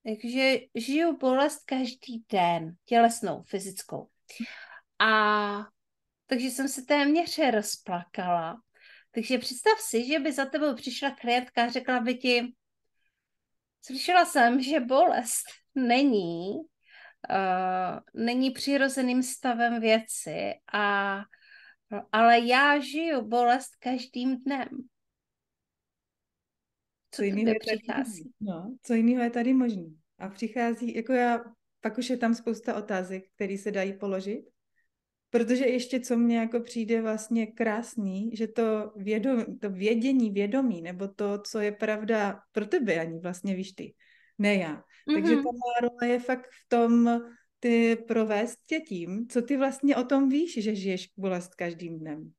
Speaker 1: takže žiju bolest každý den, tělesnou, fyzickou. A takže jsem se téměř rozplakala. Takže představ si, že by za tebou přišla klientka a řekla by ti, Slyšela jsem, že bolest není, uh, není přirozeným stavem věci, a, ale já žiju bolest každým dnem.
Speaker 2: Co, jiného přichází? No, co jiného je tady možné? A přichází, jako já, pak už je tam spousta otázek, které se dají položit, Protože ještě co mně jako přijde vlastně krásný, že to, vědomí, to vědění vědomí, nebo to, co je pravda pro tebe ani vlastně víš ty, ne já. Mm-hmm. Takže mhm. ta má role je fakt v tom ty provést tě tím, co ty vlastně o tom víš, že žiješ bolest každým dnem.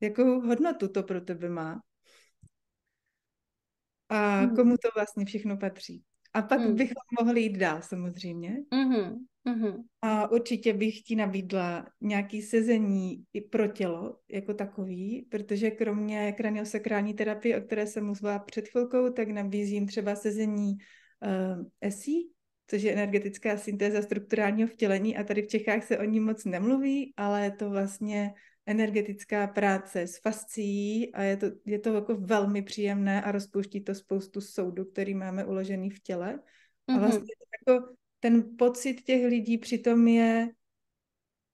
Speaker 2: Jakou hodnotu to pro tebe má? A mhm. komu to vlastně všechno patří? A pak mm. bychom mohli jít dál samozřejmě. Mm-hmm. Mm-hmm. A určitě bych ti nabídla nějaký sezení i pro tělo jako takový, protože kromě kraniosakrální terapie, o které jsem mluvila před chvilkou, tak nabízím třeba sezení uh, eh, ESI, což je energetická syntéza strukturálního vtělení a tady v Čechách se o ní moc nemluví, ale je to vlastně energetická práce s fascií a je to, je to jako velmi příjemné a rozpouští to spoustu soudů, který máme uložený v těle. Mm-hmm. A vlastně jako ten pocit těch lidí přitom je,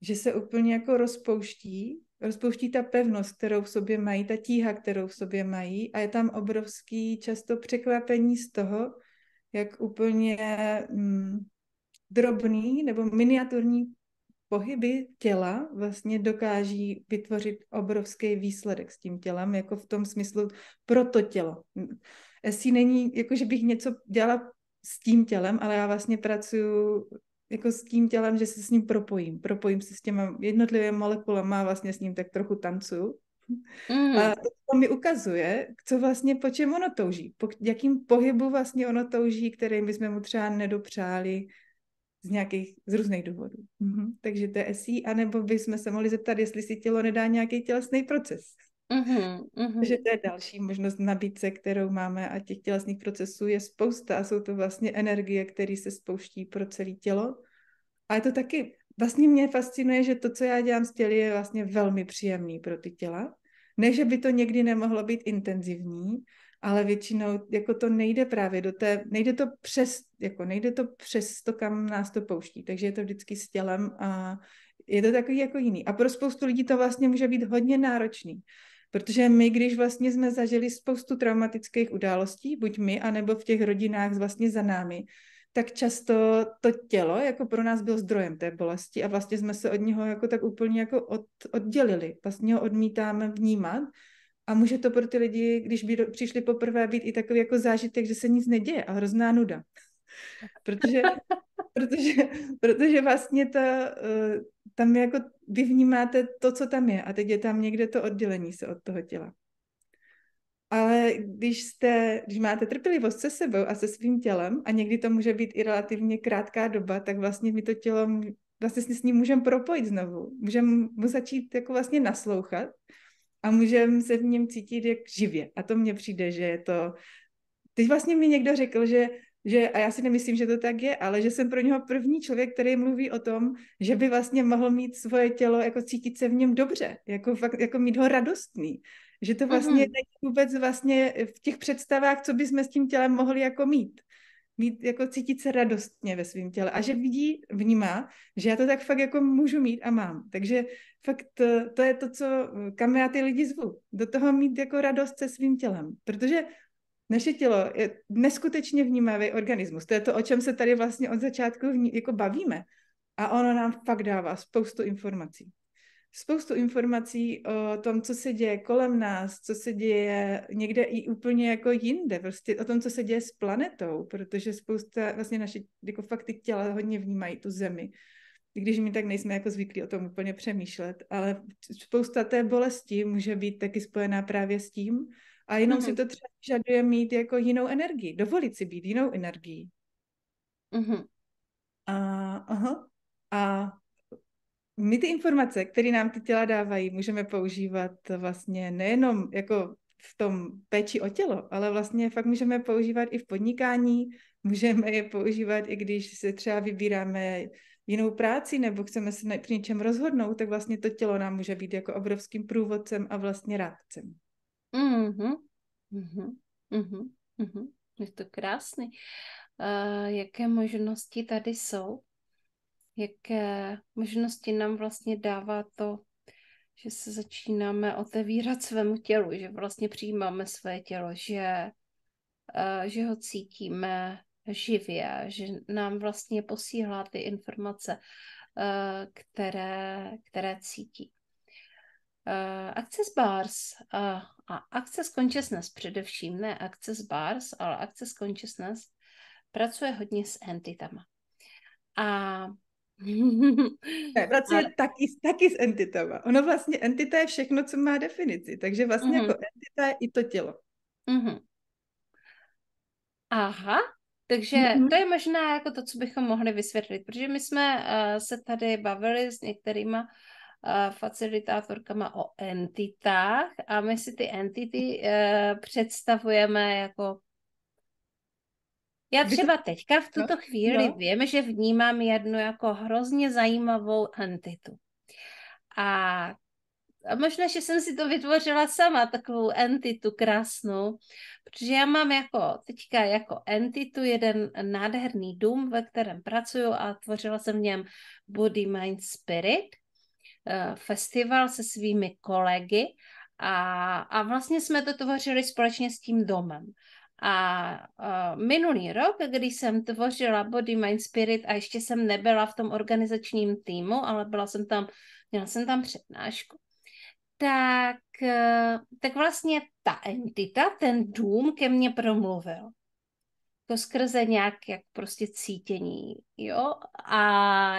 Speaker 2: že se úplně jako rozpouští, rozpouští ta pevnost, kterou v sobě mají, ta tíha, kterou v sobě mají a je tam obrovský často překvapení z toho, jak úplně mm, drobný nebo miniaturní pohyby těla vlastně dokáží vytvořit obrovský výsledek s tím tělem, jako v tom smyslu proto tělo. Jestli není, jako že bych něco dělala s tím tělem, ale já vlastně pracuju jako s tím tělem, že se s ním propojím. Propojím se s těma jednotlivými molekulami a vlastně s ním tak trochu tancuju. Mm. A to mi ukazuje, co vlastně, po čem ono touží, po jakým pohybu vlastně ono touží, který my jsme mu třeba nedopřáli z nějakých, z různých důvodů. Mm-hmm. Takže to je SI, anebo bychom se mohli zeptat, jestli si tělo nedá nějaký tělesný proces.
Speaker 1: Mm-hmm,
Speaker 2: Že to je další možnost nabídce, kterou máme a těch tělesných procesů je spousta a jsou to vlastně energie, které se spouští pro celé tělo. A je to taky, vlastně mě fascinuje, že to, co já dělám s těly, je vlastně velmi příjemný pro ty těla. Ne, že by to někdy nemohlo být intenzivní, ale většinou jako to nejde právě do té, nejde to přes, jako nejde to přes to, kam nás to pouští, takže je to vždycky s tělem a je to takový jako jiný. A pro spoustu lidí to vlastně může být hodně náročný. Protože my, když vlastně jsme zažili spoustu traumatických událostí, buď my, anebo v těch rodinách vlastně za námi, tak často to tělo jako pro nás bylo zdrojem té bolesti a vlastně jsme se od něho jako tak úplně jako od, oddělili. Vlastně ho odmítáme vnímat a může to pro ty lidi, když by přišli poprvé, být i takový jako zážitek, že se nic neděje a hrozná nuda. Protože, protože, protože vlastně ta, eh, tam jako vy vnímáte to, co tam je a teď je tam někde to oddělení se od toho těla. Ale když, jste, když máte trpělivost se sebou a se svým tělem, a někdy to může být i relativně krátká doba, tak vlastně my to tělo, vlastně s ním můžeme propojit znovu. Můžeme mu začít jako vlastně naslouchat a můžeme se v něm cítit jak živě. A to mně přijde, že je to... Teď vlastně mi někdo řekl, že že, a já si nemyslím, že to tak je, ale že jsem pro něho první člověk, který mluví o tom, že by vlastně mohl mít svoje tělo, jako cítit se v něm dobře, jako, fakt, jako mít ho radostný. Že to vlastně mm-hmm. není vůbec vlastně v těch představách, co bychom s tím tělem mohli jako mít. Mít, jako cítit se radostně ve svém těle. A že vidí, vnímá, že já to tak fakt jako můžu mít a mám. Takže fakt to, to je to, co, kam já ty lidi zvu. Do toho mít jako radost se svým tělem. Protože naše tělo je neskutečně vnímavý organismus. To je to, o čem se tady vlastně od začátku vní, jako bavíme. A ono nám fakt dává spoustu informací. Spoustu informací o tom, co se děje kolem nás, co se děje někde i úplně jako jinde, prostě o tom, co se děje s planetou, protože spousta vlastně naše, jako fakt ty těla hodně vnímají tu zemi. I když my tak nejsme jako zvyklí o tom úplně přemýšlet, ale spousta té bolesti může být taky spojená právě s tím, a jenom mm-hmm. si mhm. to třeba žaduje mít jako jinou energii, dovolit si být jinou energií. Mm-hmm. A, aha, a my ty informace, které nám ty těla dávají, můžeme používat vlastně nejenom jako v tom péči o tělo, ale vlastně fakt můžeme používat i v podnikání, můžeme je používat i když se třeba vybíráme jinou práci nebo chceme se k něčem rozhodnout, tak vlastně to tělo nám může být jako obrovským průvodcem a vlastně rádcem.
Speaker 1: Mm-hmm. Mm-hmm. Je to krásný. Uh, jaké možnosti tady jsou? Jaké možnosti nám vlastně dává to, že se začínáme otevírat svému tělu, že vlastně přijímáme své tělo, že, uh, že ho cítíme živě, že nám vlastně posílá ty informace, uh, které, které cítí. Uh, Access Bars uh, a akce s consciousness především, ne akce s bars, ale akce s consciousness, pracuje hodně s entitama. A ne, pracuje ale...
Speaker 2: taky, taky s entitama. Ono vlastně, entita je všechno, co má definici, takže vlastně mm-hmm. jako entita je i to tělo.
Speaker 1: Mm-hmm. Aha, takže mm-hmm. to je možná jako to, co bychom mohli vysvětlit, protože my jsme uh, se tady bavili s některýma facilitátorkama o entitách a my si ty entity eh, představujeme jako já třeba teďka v tuto no, chvíli no. vím, že vnímám jednu jako hrozně zajímavou entitu. A, a možná, že jsem si to vytvořila sama, takovou entitu krásnou, protože já mám jako teďka jako entitu jeden nádherný dům, ve kterém pracuju a tvořila jsem v něm Body, Mind, Spirit. Eh, festival se svými kolegy a, a vlastně jsme to tvořili společně s tím domem. A a minulý rok, když jsem tvořila Body, Mind, Spirit a ještě jsem nebyla v tom organizačním týmu, ale byla jsem tam, měla jsem tam přednášku, tak, eh, tak vlastně ta entita, ten dům ke mně promluvil to skrze nějak jak prostě cítění, jo. A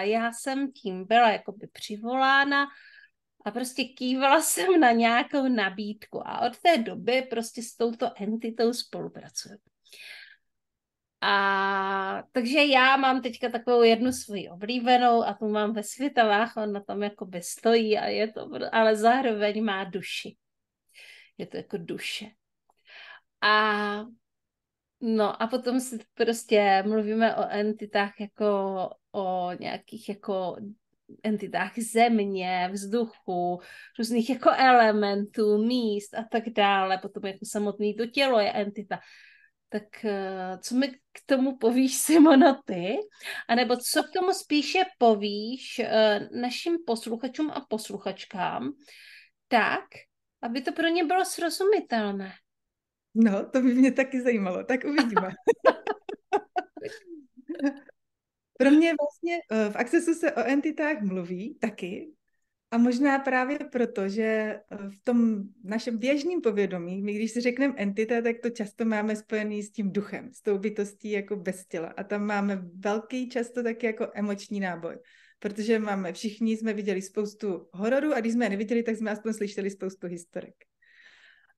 Speaker 1: já jsem tím byla jakoby přivolána a prostě kývala jsem na nějakou nabídku a od té doby prostě s touto entitou spolupracuju. A takže já mám teďka takovou jednu svoji oblíbenou a tu mám ve světovách, ona tam jako by stojí a je to, ale zároveň má duši. Je to jako duše. A No a potom si prostě mluvíme o entitách jako o nějakých jako entitách země, vzduchu, různých jako elementů, míst a tak dále, potom jako samotný to tělo je entita. Tak eh, co mi k tomu povíš, Simono, ty? A nebo co k tomu spíše povíš eh, našim posluchačům a posluchačkám tak, aby to pro ně bylo srozumitelné? No, to
Speaker 2: by mě taky zajímalo, tak uvidíme.
Speaker 1: Pro
Speaker 2: mě vlastně eh, v Accessu se o entitách mluví taky a možná právě proto, že eh, v tom našem běžném povědomí, my když si řekneme entita, tak to často máme spojený s tím duchem, s tou bytostí jako bez těla a tam máme velký často taky jako emoční náboj protože máme, všichni jsme viděli spoustu hororů a když jsme je neviděli, tak jsme aspoň slyšeli spoustu historik.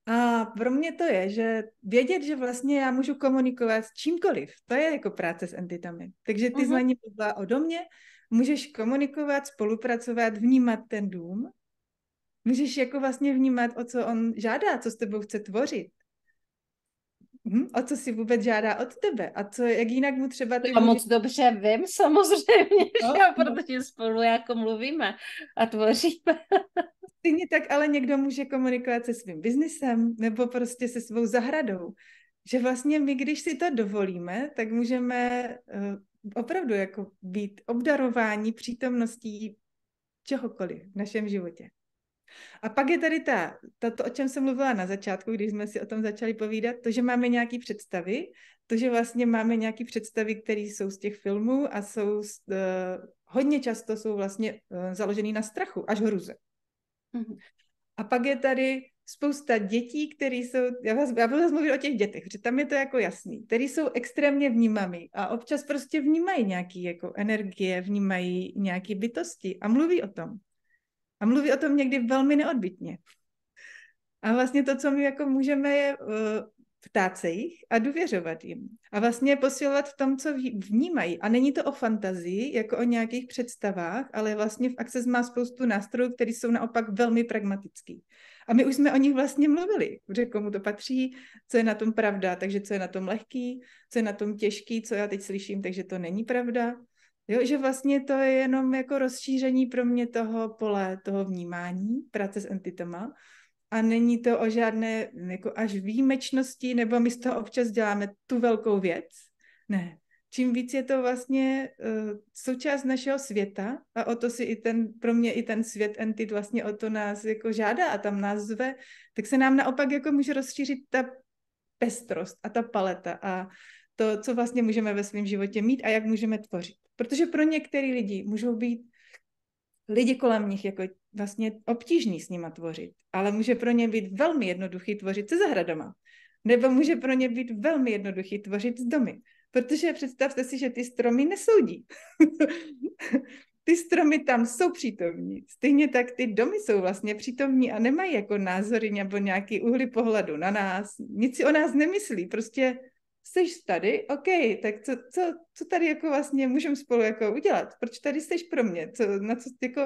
Speaker 2: A pro mě to je, že vědět, že vlastně já můžu komunikovat s čímkoliv, to je jako práce s entitami. Takže ty uh-huh. Mhm. zvaní byla ode mě, můžeš komunikovat, spolupracovat, vnímat ten dům, můžeš jako vlastně vnímat, o co on žádá, co s tebou chce tvořit. Mhm, o co si vůbec žádá od tebe a co, jak jinak mu třeba... Ty já může... moc dobře vím samozřejmě, no, že No.
Speaker 1: protože spolu jako
Speaker 2: mluvíme a tvoříme. Stejně tak ale někdo může komunikovat se svým biznesem nebo prostě se svou zahradou. Že vlastně my, když si to dovolíme, tak můžeme uh, opravdu jako být obdarováni přítomností čehokoliv v našem životě. A pak je tady ta, ta, to, o čem jsem mluvila na začátku, když jsme si o tom začali povídat, to, že máme nějaké představy, to, že vlastně máme nějaké představy, které jsou z těch filmů a jsou z, uh, hodně často jsou vlastně uh, eh, založené na strachu, až hruze. Mm-hmm. A pak je tady spousta dětí, které jsou, já, vás, já budu zase mluvit o těch dětech, protože tam je to jako jasný, které jsou extrémně vnímavé a občas prostě vnímají nějaké jako energie, vnímají nějaké bytosti a mluví o tom. A mluví o tom někdy velmi neodbitně. A vlastně to, co my jako můžeme, je eh, ptát se jich a důvěřovat jim. A vlastně posilovat v tom, co vnímají. A není to o fantazii, jako o nějakých představách, ale vlastně v Access má spoustu nástrojů, které jsou naopak velmi pragmatický. A my už jsme o nich vlastně mluvili, že komu to patří, co je na tom pravda, takže co je na tom lehký, co je na tom těžký, co já teď slyším, takže to není pravda. Jo, že vlastně to je jenom jako rozšíření pro mě toho pole, toho vnímání, práce s entitama. A není to o žádné jako až výjimečnosti, nebo my z toho občas děláme tu velkou věc. Ne. Čím víc je to vlastně uh, součást našeho světa a o to si i ten, pro mě i ten svět entit vlastně o to nás jako žádá a tam nás zve, tak se nám naopak jako může rozšířit ta pestrost a ta paleta a to, co vlastně můžeme ve svém životě mít a jak můžeme tvořit. Protože pro některé lidi můžou být lidi kolem nich jako vlastně obtížný s nima tvořit, ale může pro ně být velmi jednoduchý tvořit se zahradama. Nebo může pro ně být velmi jednoduchý tvořit z domy. Protože představte si, že ty stromy nesoudí. ty stromy tam jsou přítomní. Stejně tak ty domy jsou vlastně přítomní a nemají jako názory nebo nějaký úhly pohledu na nás. Nic si o nás nemyslí. Prostě jsi tady, OK, tak co, co, co tady jako vlastně můžeme spolu jako udělat? Proč tady jsi pro mě? Co, na co jako...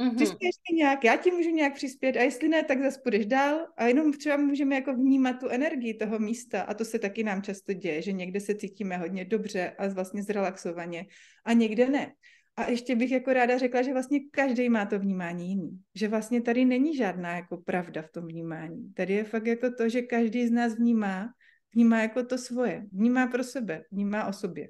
Speaker 2: Mm-hmm. Přispěješ nějak, já ti můžu nějak přispět a jestli ne, tak zase půjdeš dál a jenom třeba můžeme jako vnímat tu energii toho místa a to se taky nám často děje, že někde se cítíme hodně dobře a vlastně zrelaxovaně a někde ne. A ještě bych jako ráda řekla, že vlastně každý má to vnímání jiný. Že vlastně tady není žádná jako pravda v tom vnímání. Tady je fakt jako to, že každý z nás vnímá vnímá jako to svoje, vnímá pro sebe, vnímá o sobě.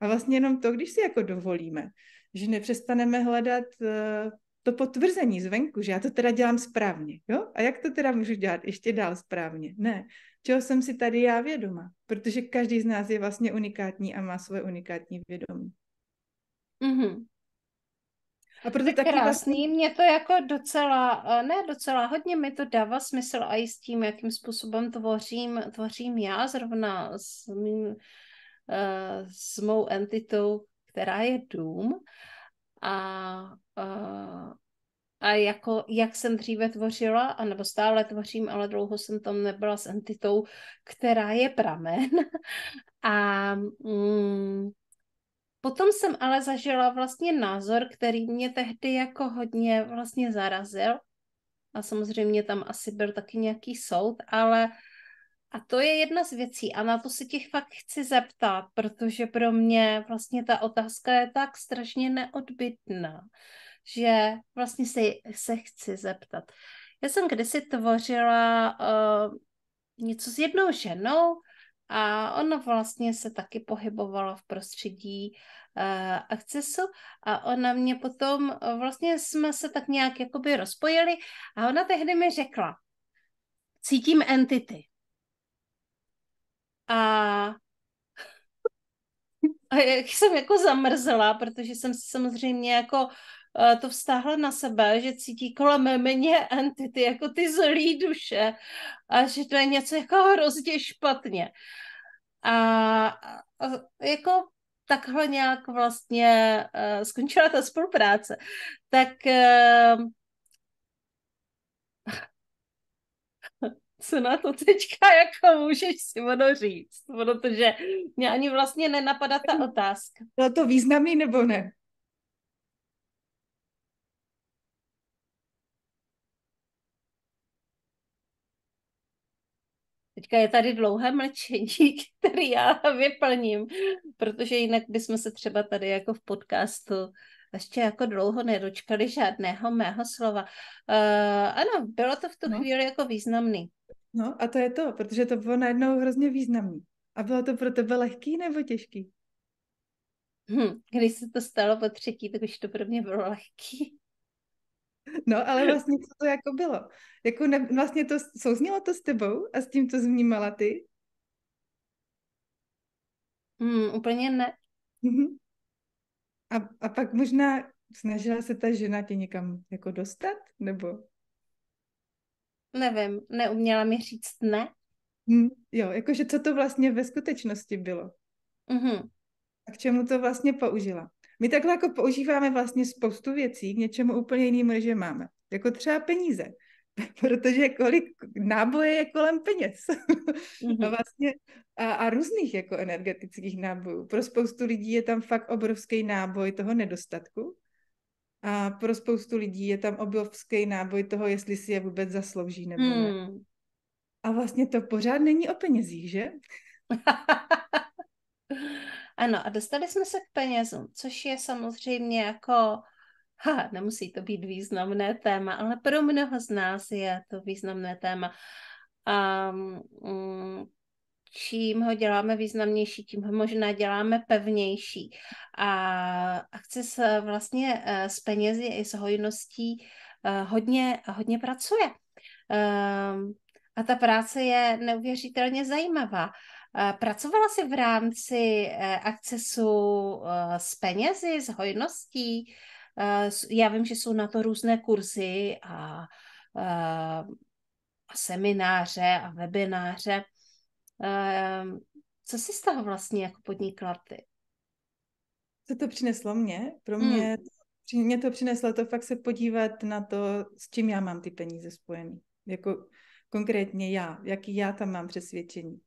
Speaker 2: A vlastně jenom to, když si jako dovolíme, že nepřestaneme hledat eh, to potvrzení zvenku, že já to teda dělám správně, jo? A jak to teda můžu dělat ještě dál správně? Ne, čeho jsem si tady já vědoma, protože každý z nás je vlastně unikátní a má svoje unikátní vědomí. Mm-hmm. A proto je krásný,
Speaker 1: vlastně... mě to jako docela, eh, ne docela, hodně mi to dává smysl a i s tím, jakým způsobem tvořím, tvořím já zrovna s, mým, eh, s mou entitou, která je dům. A, a, eh, a jako, jak jsem dříve tvořila, anebo stále tvořím, ale dlouho jsem tam nebyla s entitou, která je pramen. A mm, Potom jsem ale zažila vlastně názor, který mě tehdy jako hodně vlastně zarazil. A samozřejmě tam asi byl taky nějaký soud, ale a to je jedna z věcí a na to se těch fakt chci zeptat, protože pro mě vlastně ta otázka je tak strašně neodbytná, že vlastně se, se chci zeptat. Já jsem kdysi tvořila uh, něco s jednou ženou, a ona vlastně se taky pohybovala v prostředí uh, eh, akcesu a ona mě potom, uh, vlastně jsme se tak nějak jakoby rozpojili a ona tehdy mi řekla, cítím entity. A, a jak jsem jako zamrzela, protože jsem si samozřejmě jako Eh, to vztáhla na sebe, že cítí kolem mě entity, jako ty zlý duše a že to je něco jako hrozně špatně. A, a jako takhle nějak vlastně uh, skončila ta spolupráce. Tak uh, co na to teďka jako můžeš si ono říct, protože mě ani vlastně nenapadá ta otázka. Bylo
Speaker 2: to významný nebo ne?
Speaker 1: Teďka je tady dlouhé mlčení, který já vyplním, protože jinak bychom se třeba tady jako v podcastu ještě jako dlouho nedočkali žádného mého slova. Uh, ano, bylo to v tu no. chvíli jako významný. No a to je to, protože to bylo
Speaker 2: najednou hrozně významný. A bylo to pro tebe lehký nebo těžký?
Speaker 1: Hm, když se to stalo po třetí, tak už to pro mě bylo lehký.
Speaker 2: No, ale vlastně co to jako bylo? Jako ne, vlastně to souznělo to s tebou a s tím to zvnímala ty?
Speaker 1: Mm, úplně ne. Mhm.
Speaker 2: A, a pak možná snažila se ta žena tě někam jako dostat, nebo? Nevím,
Speaker 1: neuměla mi říct ne. Hmm,
Speaker 2: jo, jakože co to vlastně ve skutečnosti bylo? Mm-hmm. A k čemu to vlastně použila? My takhle jako používáme vlastně spoustu věcí k něčemu úplně jinému, než je máme. Jako třeba peníze, protože kolik náboje je kolem peněz. Mm-hmm. a mhm. vlastně a, a různých jako energetických nábojů. Pro spoustu lidí je tam fakt obrovský náboj toho nedostatku, a pro spoustu lidí je tam obrovský náboj toho, jestli si je vůbec zaslouží nebo ne. Hmm. A vlastně to pořád není o
Speaker 1: penězích, že? Ano, a dostali jsme se k penězům, což je samozřejmě jako, ha, nemusí to být významné téma, ale pro mnoho z nás je to významné téma. A mm, čím ho děláme významnější, tím ho možná děláme pevnější. A akce s, vlastně e, s penězi i s hojností e, hodně, hodně pracuje. A ta práce je neuvěřitelně zajímavá. Eh, pracovala jsi v rámci eh, akcesu eh, s penězi, s hojností? Já vím, že jsou na to různé kurzy a, a semináře a webináře. Ehm, co jsi z toho vlastně jako podnikla ty? Co to přineslo hmm. mě? Pro mě,
Speaker 2: hmm. mě to přineslo to fakt se podívat na to, s čím já mám ty peníze spojený. Jako konkrétně já, jaký já tam mám přesvědčení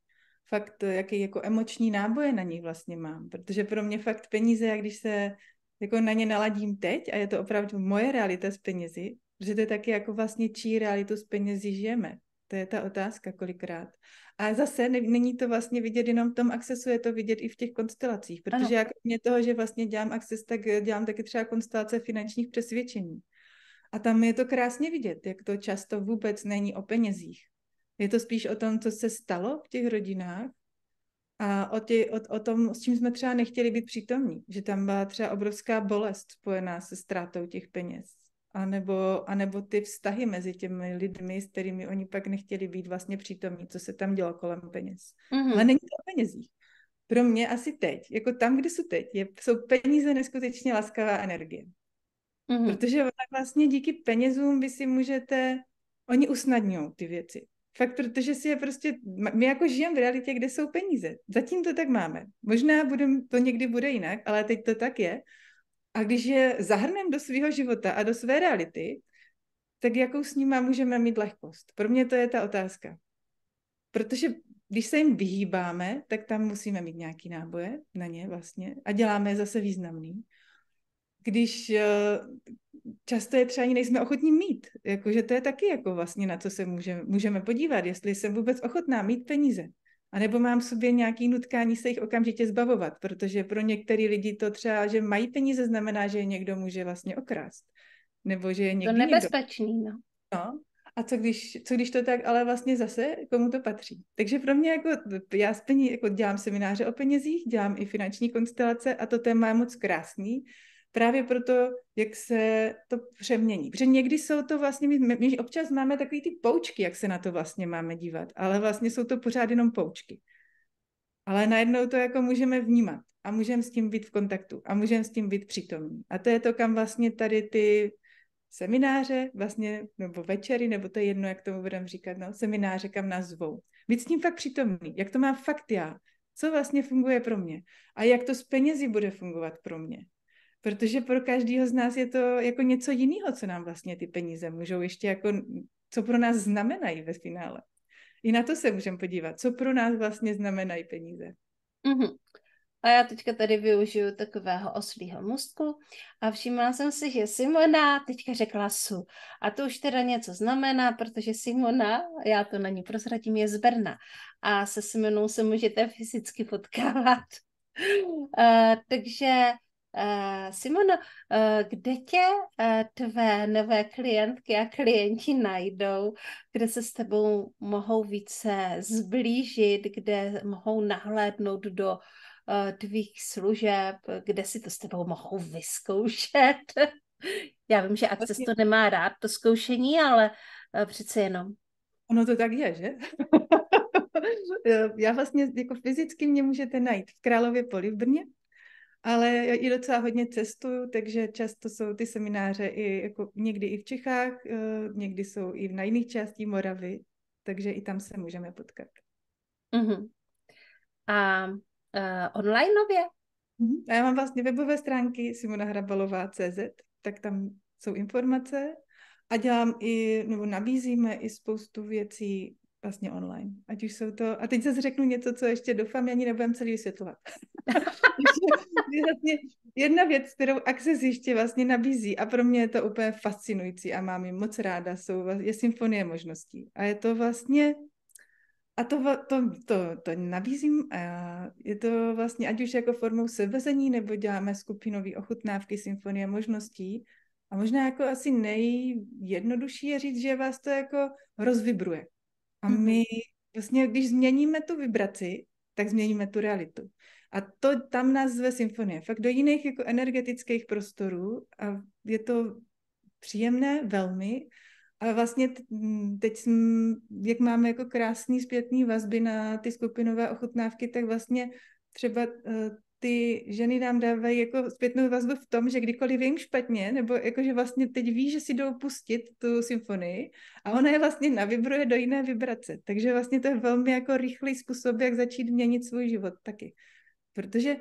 Speaker 2: fakt, eh, jaký jako emoční náboje na nich vlastně mám, protože pro mě fakt peníze, jak když se jako na ně naladím teď a je to opravdu moje realita s penězi, že to je taky jako vlastně čí realitu s penězi žijeme. To je ta otázka kolikrát. A zase ne, není to vlastně vidět jenom v tom accesu, je to vidět i v těch konstelacích, protože ano. já kromě toho, že vlastně dělám akces, tak eh, dělám taky třeba konstelace finančních přesvědčení. A tam je to krásně vidět, jak to často vůbec není o penězích. Je to spíš o tom, co se stalo v těch rodinách a o, tě, o, o tom, s čím jsme třeba nechtěli být přítomní. Že tam byla třeba obrovská bolest spojená se ztrátou těch peněz. A nebo, a nebo ty vztahy mezi těmi lidmi, s kterými oni pak nechtěli být vlastně přítomní, co se tam dělo kolem peněz. Mm-hmm. Ale není to o penězích. Pro mě asi teď, jako tam, kde jsou teď, je, jsou peníze neskutečně laskavá energie. Mm-hmm. Protože vlastně díky penězům vy si můžete, oni usnadňují ty věci. Fakt, protože si je prostě, my jako žijeme v realitě, kde jsou peníze. Zatím to tak máme. Možná budem, to někdy bude jinak, ale teď to tak je. A když je zahrneme do svého života a do své reality, tak jakou s nima můžeme mít lehkost? Pro mě to je ta otázka. Protože když se jim vyhýbáme, tak tam musíme mít nějaký náboje na ně vlastně a děláme je zase významný když eh, často je třeba ani nejsme ochotní mít. Jakože to je taky jako vlastně na co se můžeme, můžeme podívat, jestli jsem vůbec ochotná mít peníze. A nebo mám v sobě nějaký nutkání se jich okamžitě zbavovat, protože pro některé lidi to třeba, že mají peníze, znamená, že je někdo může vlastně okrást. Nebo že je někdo... To nebezpečný, no. No, a co když, co když to tak, ale vlastně zase komu to patří. Takže pro mě jako, já peníze, jako dělám semináře o penězích, dělám i finanční konstelace a to téma je moc krásný, právě proto, jak se to přemění. Protože někdy jsou to vlastně, my, my občas máme takový ty poučky, jak se na to vlastně máme dívat, ale vlastně jsou to pořád jenom poučky. Ale najednou to jako můžeme vnímat a můžeme s tím být v kontaktu a můžeme s tím být přítomní. A to je to, kam vlastně tady ty semináře, vlastně, nebo večery, nebo to je jedno, jak tomu budeme říkat, no, semináře, kam nás zvou. Být s tím fakt přítomný, jak to mám fakt já, co vlastně funguje pro mě a jak to s penězi bude fungovat pro mě. Protože pro každého z nás je to jako něco jiného, co nám vlastně ty peníze můžou ještě jako, co pro nás znamenají ve finále. I na to se můžeme podívat, co pro nás vlastně znamenají peníze.
Speaker 1: Mm-hmm. A já teďka tady využiju takového oslího mustku a všimla jsem si, že Simona teďka řekla su. A to už teda něco znamená, protože Simona, já to na ní prozradím, je z Brna. A se Simonou se můžete fyzicky potkávat. uh, takže Eh, Simono, eh, kde tě eh, tvé nové klientky a klienti najdou, kde se s tebou mohou více zblížit, kde mohou nahlédnout do tvých služeb, kde si to s tebou mohou vyzkoušet? Já vím, že Access to vlastně- nemá rád, to zkoušení, ale přece jenom. Ono to tak je, že?
Speaker 2: Já vlastně jako fyzicky mě můžete najít v Králově poli v Brně, ale i docela hodně cestuju, takže často jsou ty semináře i jako někdy i v Čechách, eh, někdy jsou i na jiných částí Moravy, takže i tam se můžeme potkat. Uh-huh. A uh, eh, onlineově? Uh-huh. A já mám vlastně webové stránky simonahrabalovácz, tak tam jsou informace a dělám i, nebo nabízíme i spoustu věcí vlastně online. Ať už jsou to, a teď se řeknu něco, co ještě doufám, ani nebudem celý vysvětlovat. vlastně jedna věc, kterou Access ještě vlastně nabízí a pro mě je to úplně fascinující a mám ji moc ráda, jsou, je symfonie možností. A je to vlastně a to, to, to, to nabízím. Je to vlastně ať už jako formou sebezení, nebo děláme skupinové ochutnávky symfonie možností. A možná jako asi nejjednodušší je říct, že vás to jako rozvibruje. A my mhm. vlastně, když změníme tu vibraci, tak změníme tu realitu. A to tam nás zve symfonie. Fakt do jiných jako energetických prostorů a je to příjemné velmi. A vlastně teď, jak máme jako krásný zpětný vazby na ty skupinové ochutnávky, tak vlastně třeba eh, ty ženy nám dávají jako zpětnou vazbu v tom, že kdykoliv jim špatně, nebo jako, že vlastně teď ví, že si jdou pustit tu symfonii a ona je vlastně navibruje do jiné vibrace. Takže vlastně to je velmi jako rychlý způsob, jak začít měnit svůj život taky. Protože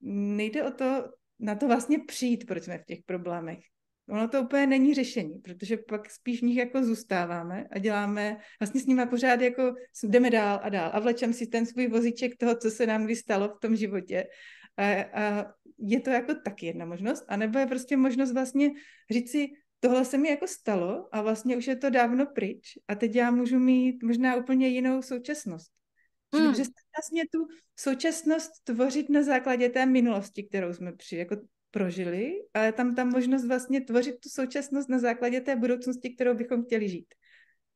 Speaker 2: nejde o to na to vlastně přijít, proč jsme v těch problémech ono to úplně není řešení, protože pak spíš v nich jako zůstáváme a děláme, vlastně s nimi pořád jako jdeme dál a dál a vlečem si ten svůj vozíček toho, co se nám vystalo v tom životě. A, a je to jako taky jedna možnost, anebo je prostě možnost vlastně říct si, tohle se mi jako stalo a vlastně už je to dávno pryč a teď já můžu mít možná úplně jinou současnost. Hmm. Že vlastně tu současnost tvořit na základě té minulosti, kterou jsme při, jako prožili, ale tam ta možnost vlastně tvořit tu současnost na základě té budoucnosti, kterou bychom chtěli žít.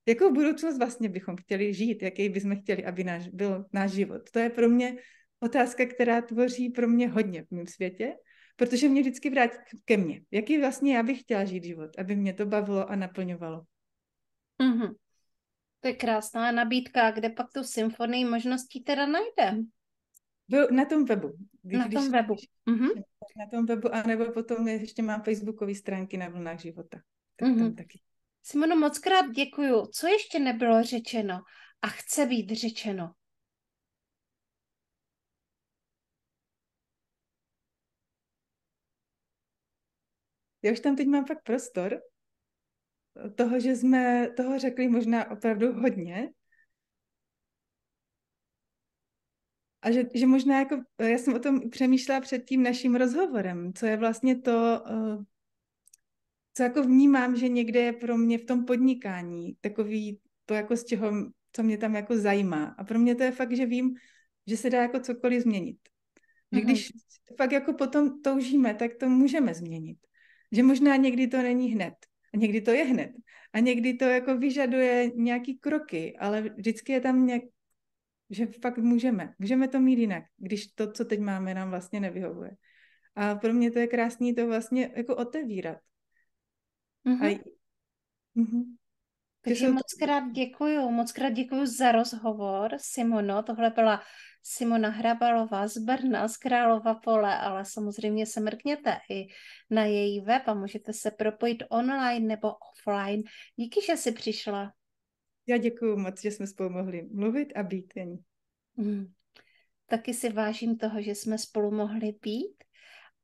Speaker 2: Jakou budoucnost vlastně bychom chtěli žít, jaký bychom chtěli, aby náš, byl náš život. To je pro mě otázka, která tvoří pro mě hodně v mém světě, protože mě vždycky vrátí ke mně. Jaký vlastně já bych chtěla žít život, aby mě to bavilo a naplňovalo. Mm-hmm.
Speaker 1: To je krásná nabídka, kde pak tu symfonii možností teda najdem?
Speaker 2: Na tom webu. Kdy, na tom když, webu. Mm-hmm. Na tom webu, anebo potom ještě mám facebookové stránky na vlnách života.
Speaker 1: Tak mm-hmm. tam mhm. taky. Simono, moc krát děkuju. Co ještě nebylo řečeno a chce být řečeno?
Speaker 2: Já už tam teď mám fakt prostor toho, že jsme toho řekli možná opravdu hodně, A že, že možná jako, eh, já jsem o tom přemýšlela před tím naším rozhovorem, co je vlastně to, eh, co jako vnímám, že někde je pro mě v tom podnikání takový to jako z čeho, co mě tam jako zajímá. A pro mě to je fakt, že vím, že se dá jako cokoliv změnit. Že Aha. Mhm. když fakt jako potom toužíme, tak to můžeme změnit. Že možná někdy to není hned. A někdy to je hned. A někdy to jako vyžaduje nějaký kroky, ale vždycky je tam nějak, že fakt můžeme. Můžeme to mít jinak, když to, co teď máme, nám vlastně nevyhovuje. A pro mě to je krásný to vlastně jako otevírat. Mm-hmm. A... Mm-hmm.
Speaker 1: Mhm. Takže to... moc krát děkuju, moc krát děkuju za rozhovor, Simono. Tohle byla Simona Hrabalová z Brna, z Králova pole, ale samozřejmě se mrkněte i na její web a můžete se propojit online nebo offline. Díky, že jsi přišla. Já děkuji moc, že jsme spolu mohli mluvit a být, Janí. Mm. Taky si vážím toho, že jsme spolu mohli být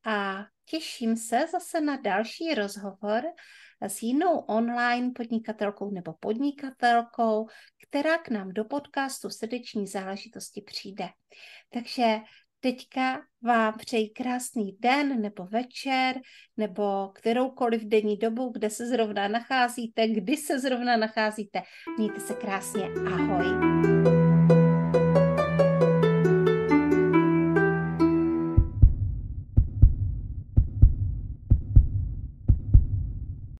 Speaker 1: a těším se zase na další rozhovor s jinou online podnikatelkou nebo podnikatelkou, která k nám do podcastu srdeční záležitosti přijde. Takže Teďka vám přeji krásný den nebo večer nebo kteroukoliv denní dobu, kde se zrovna nacházíte, kdy se zrovna nacházíte. Mějte se krásně, ahoj.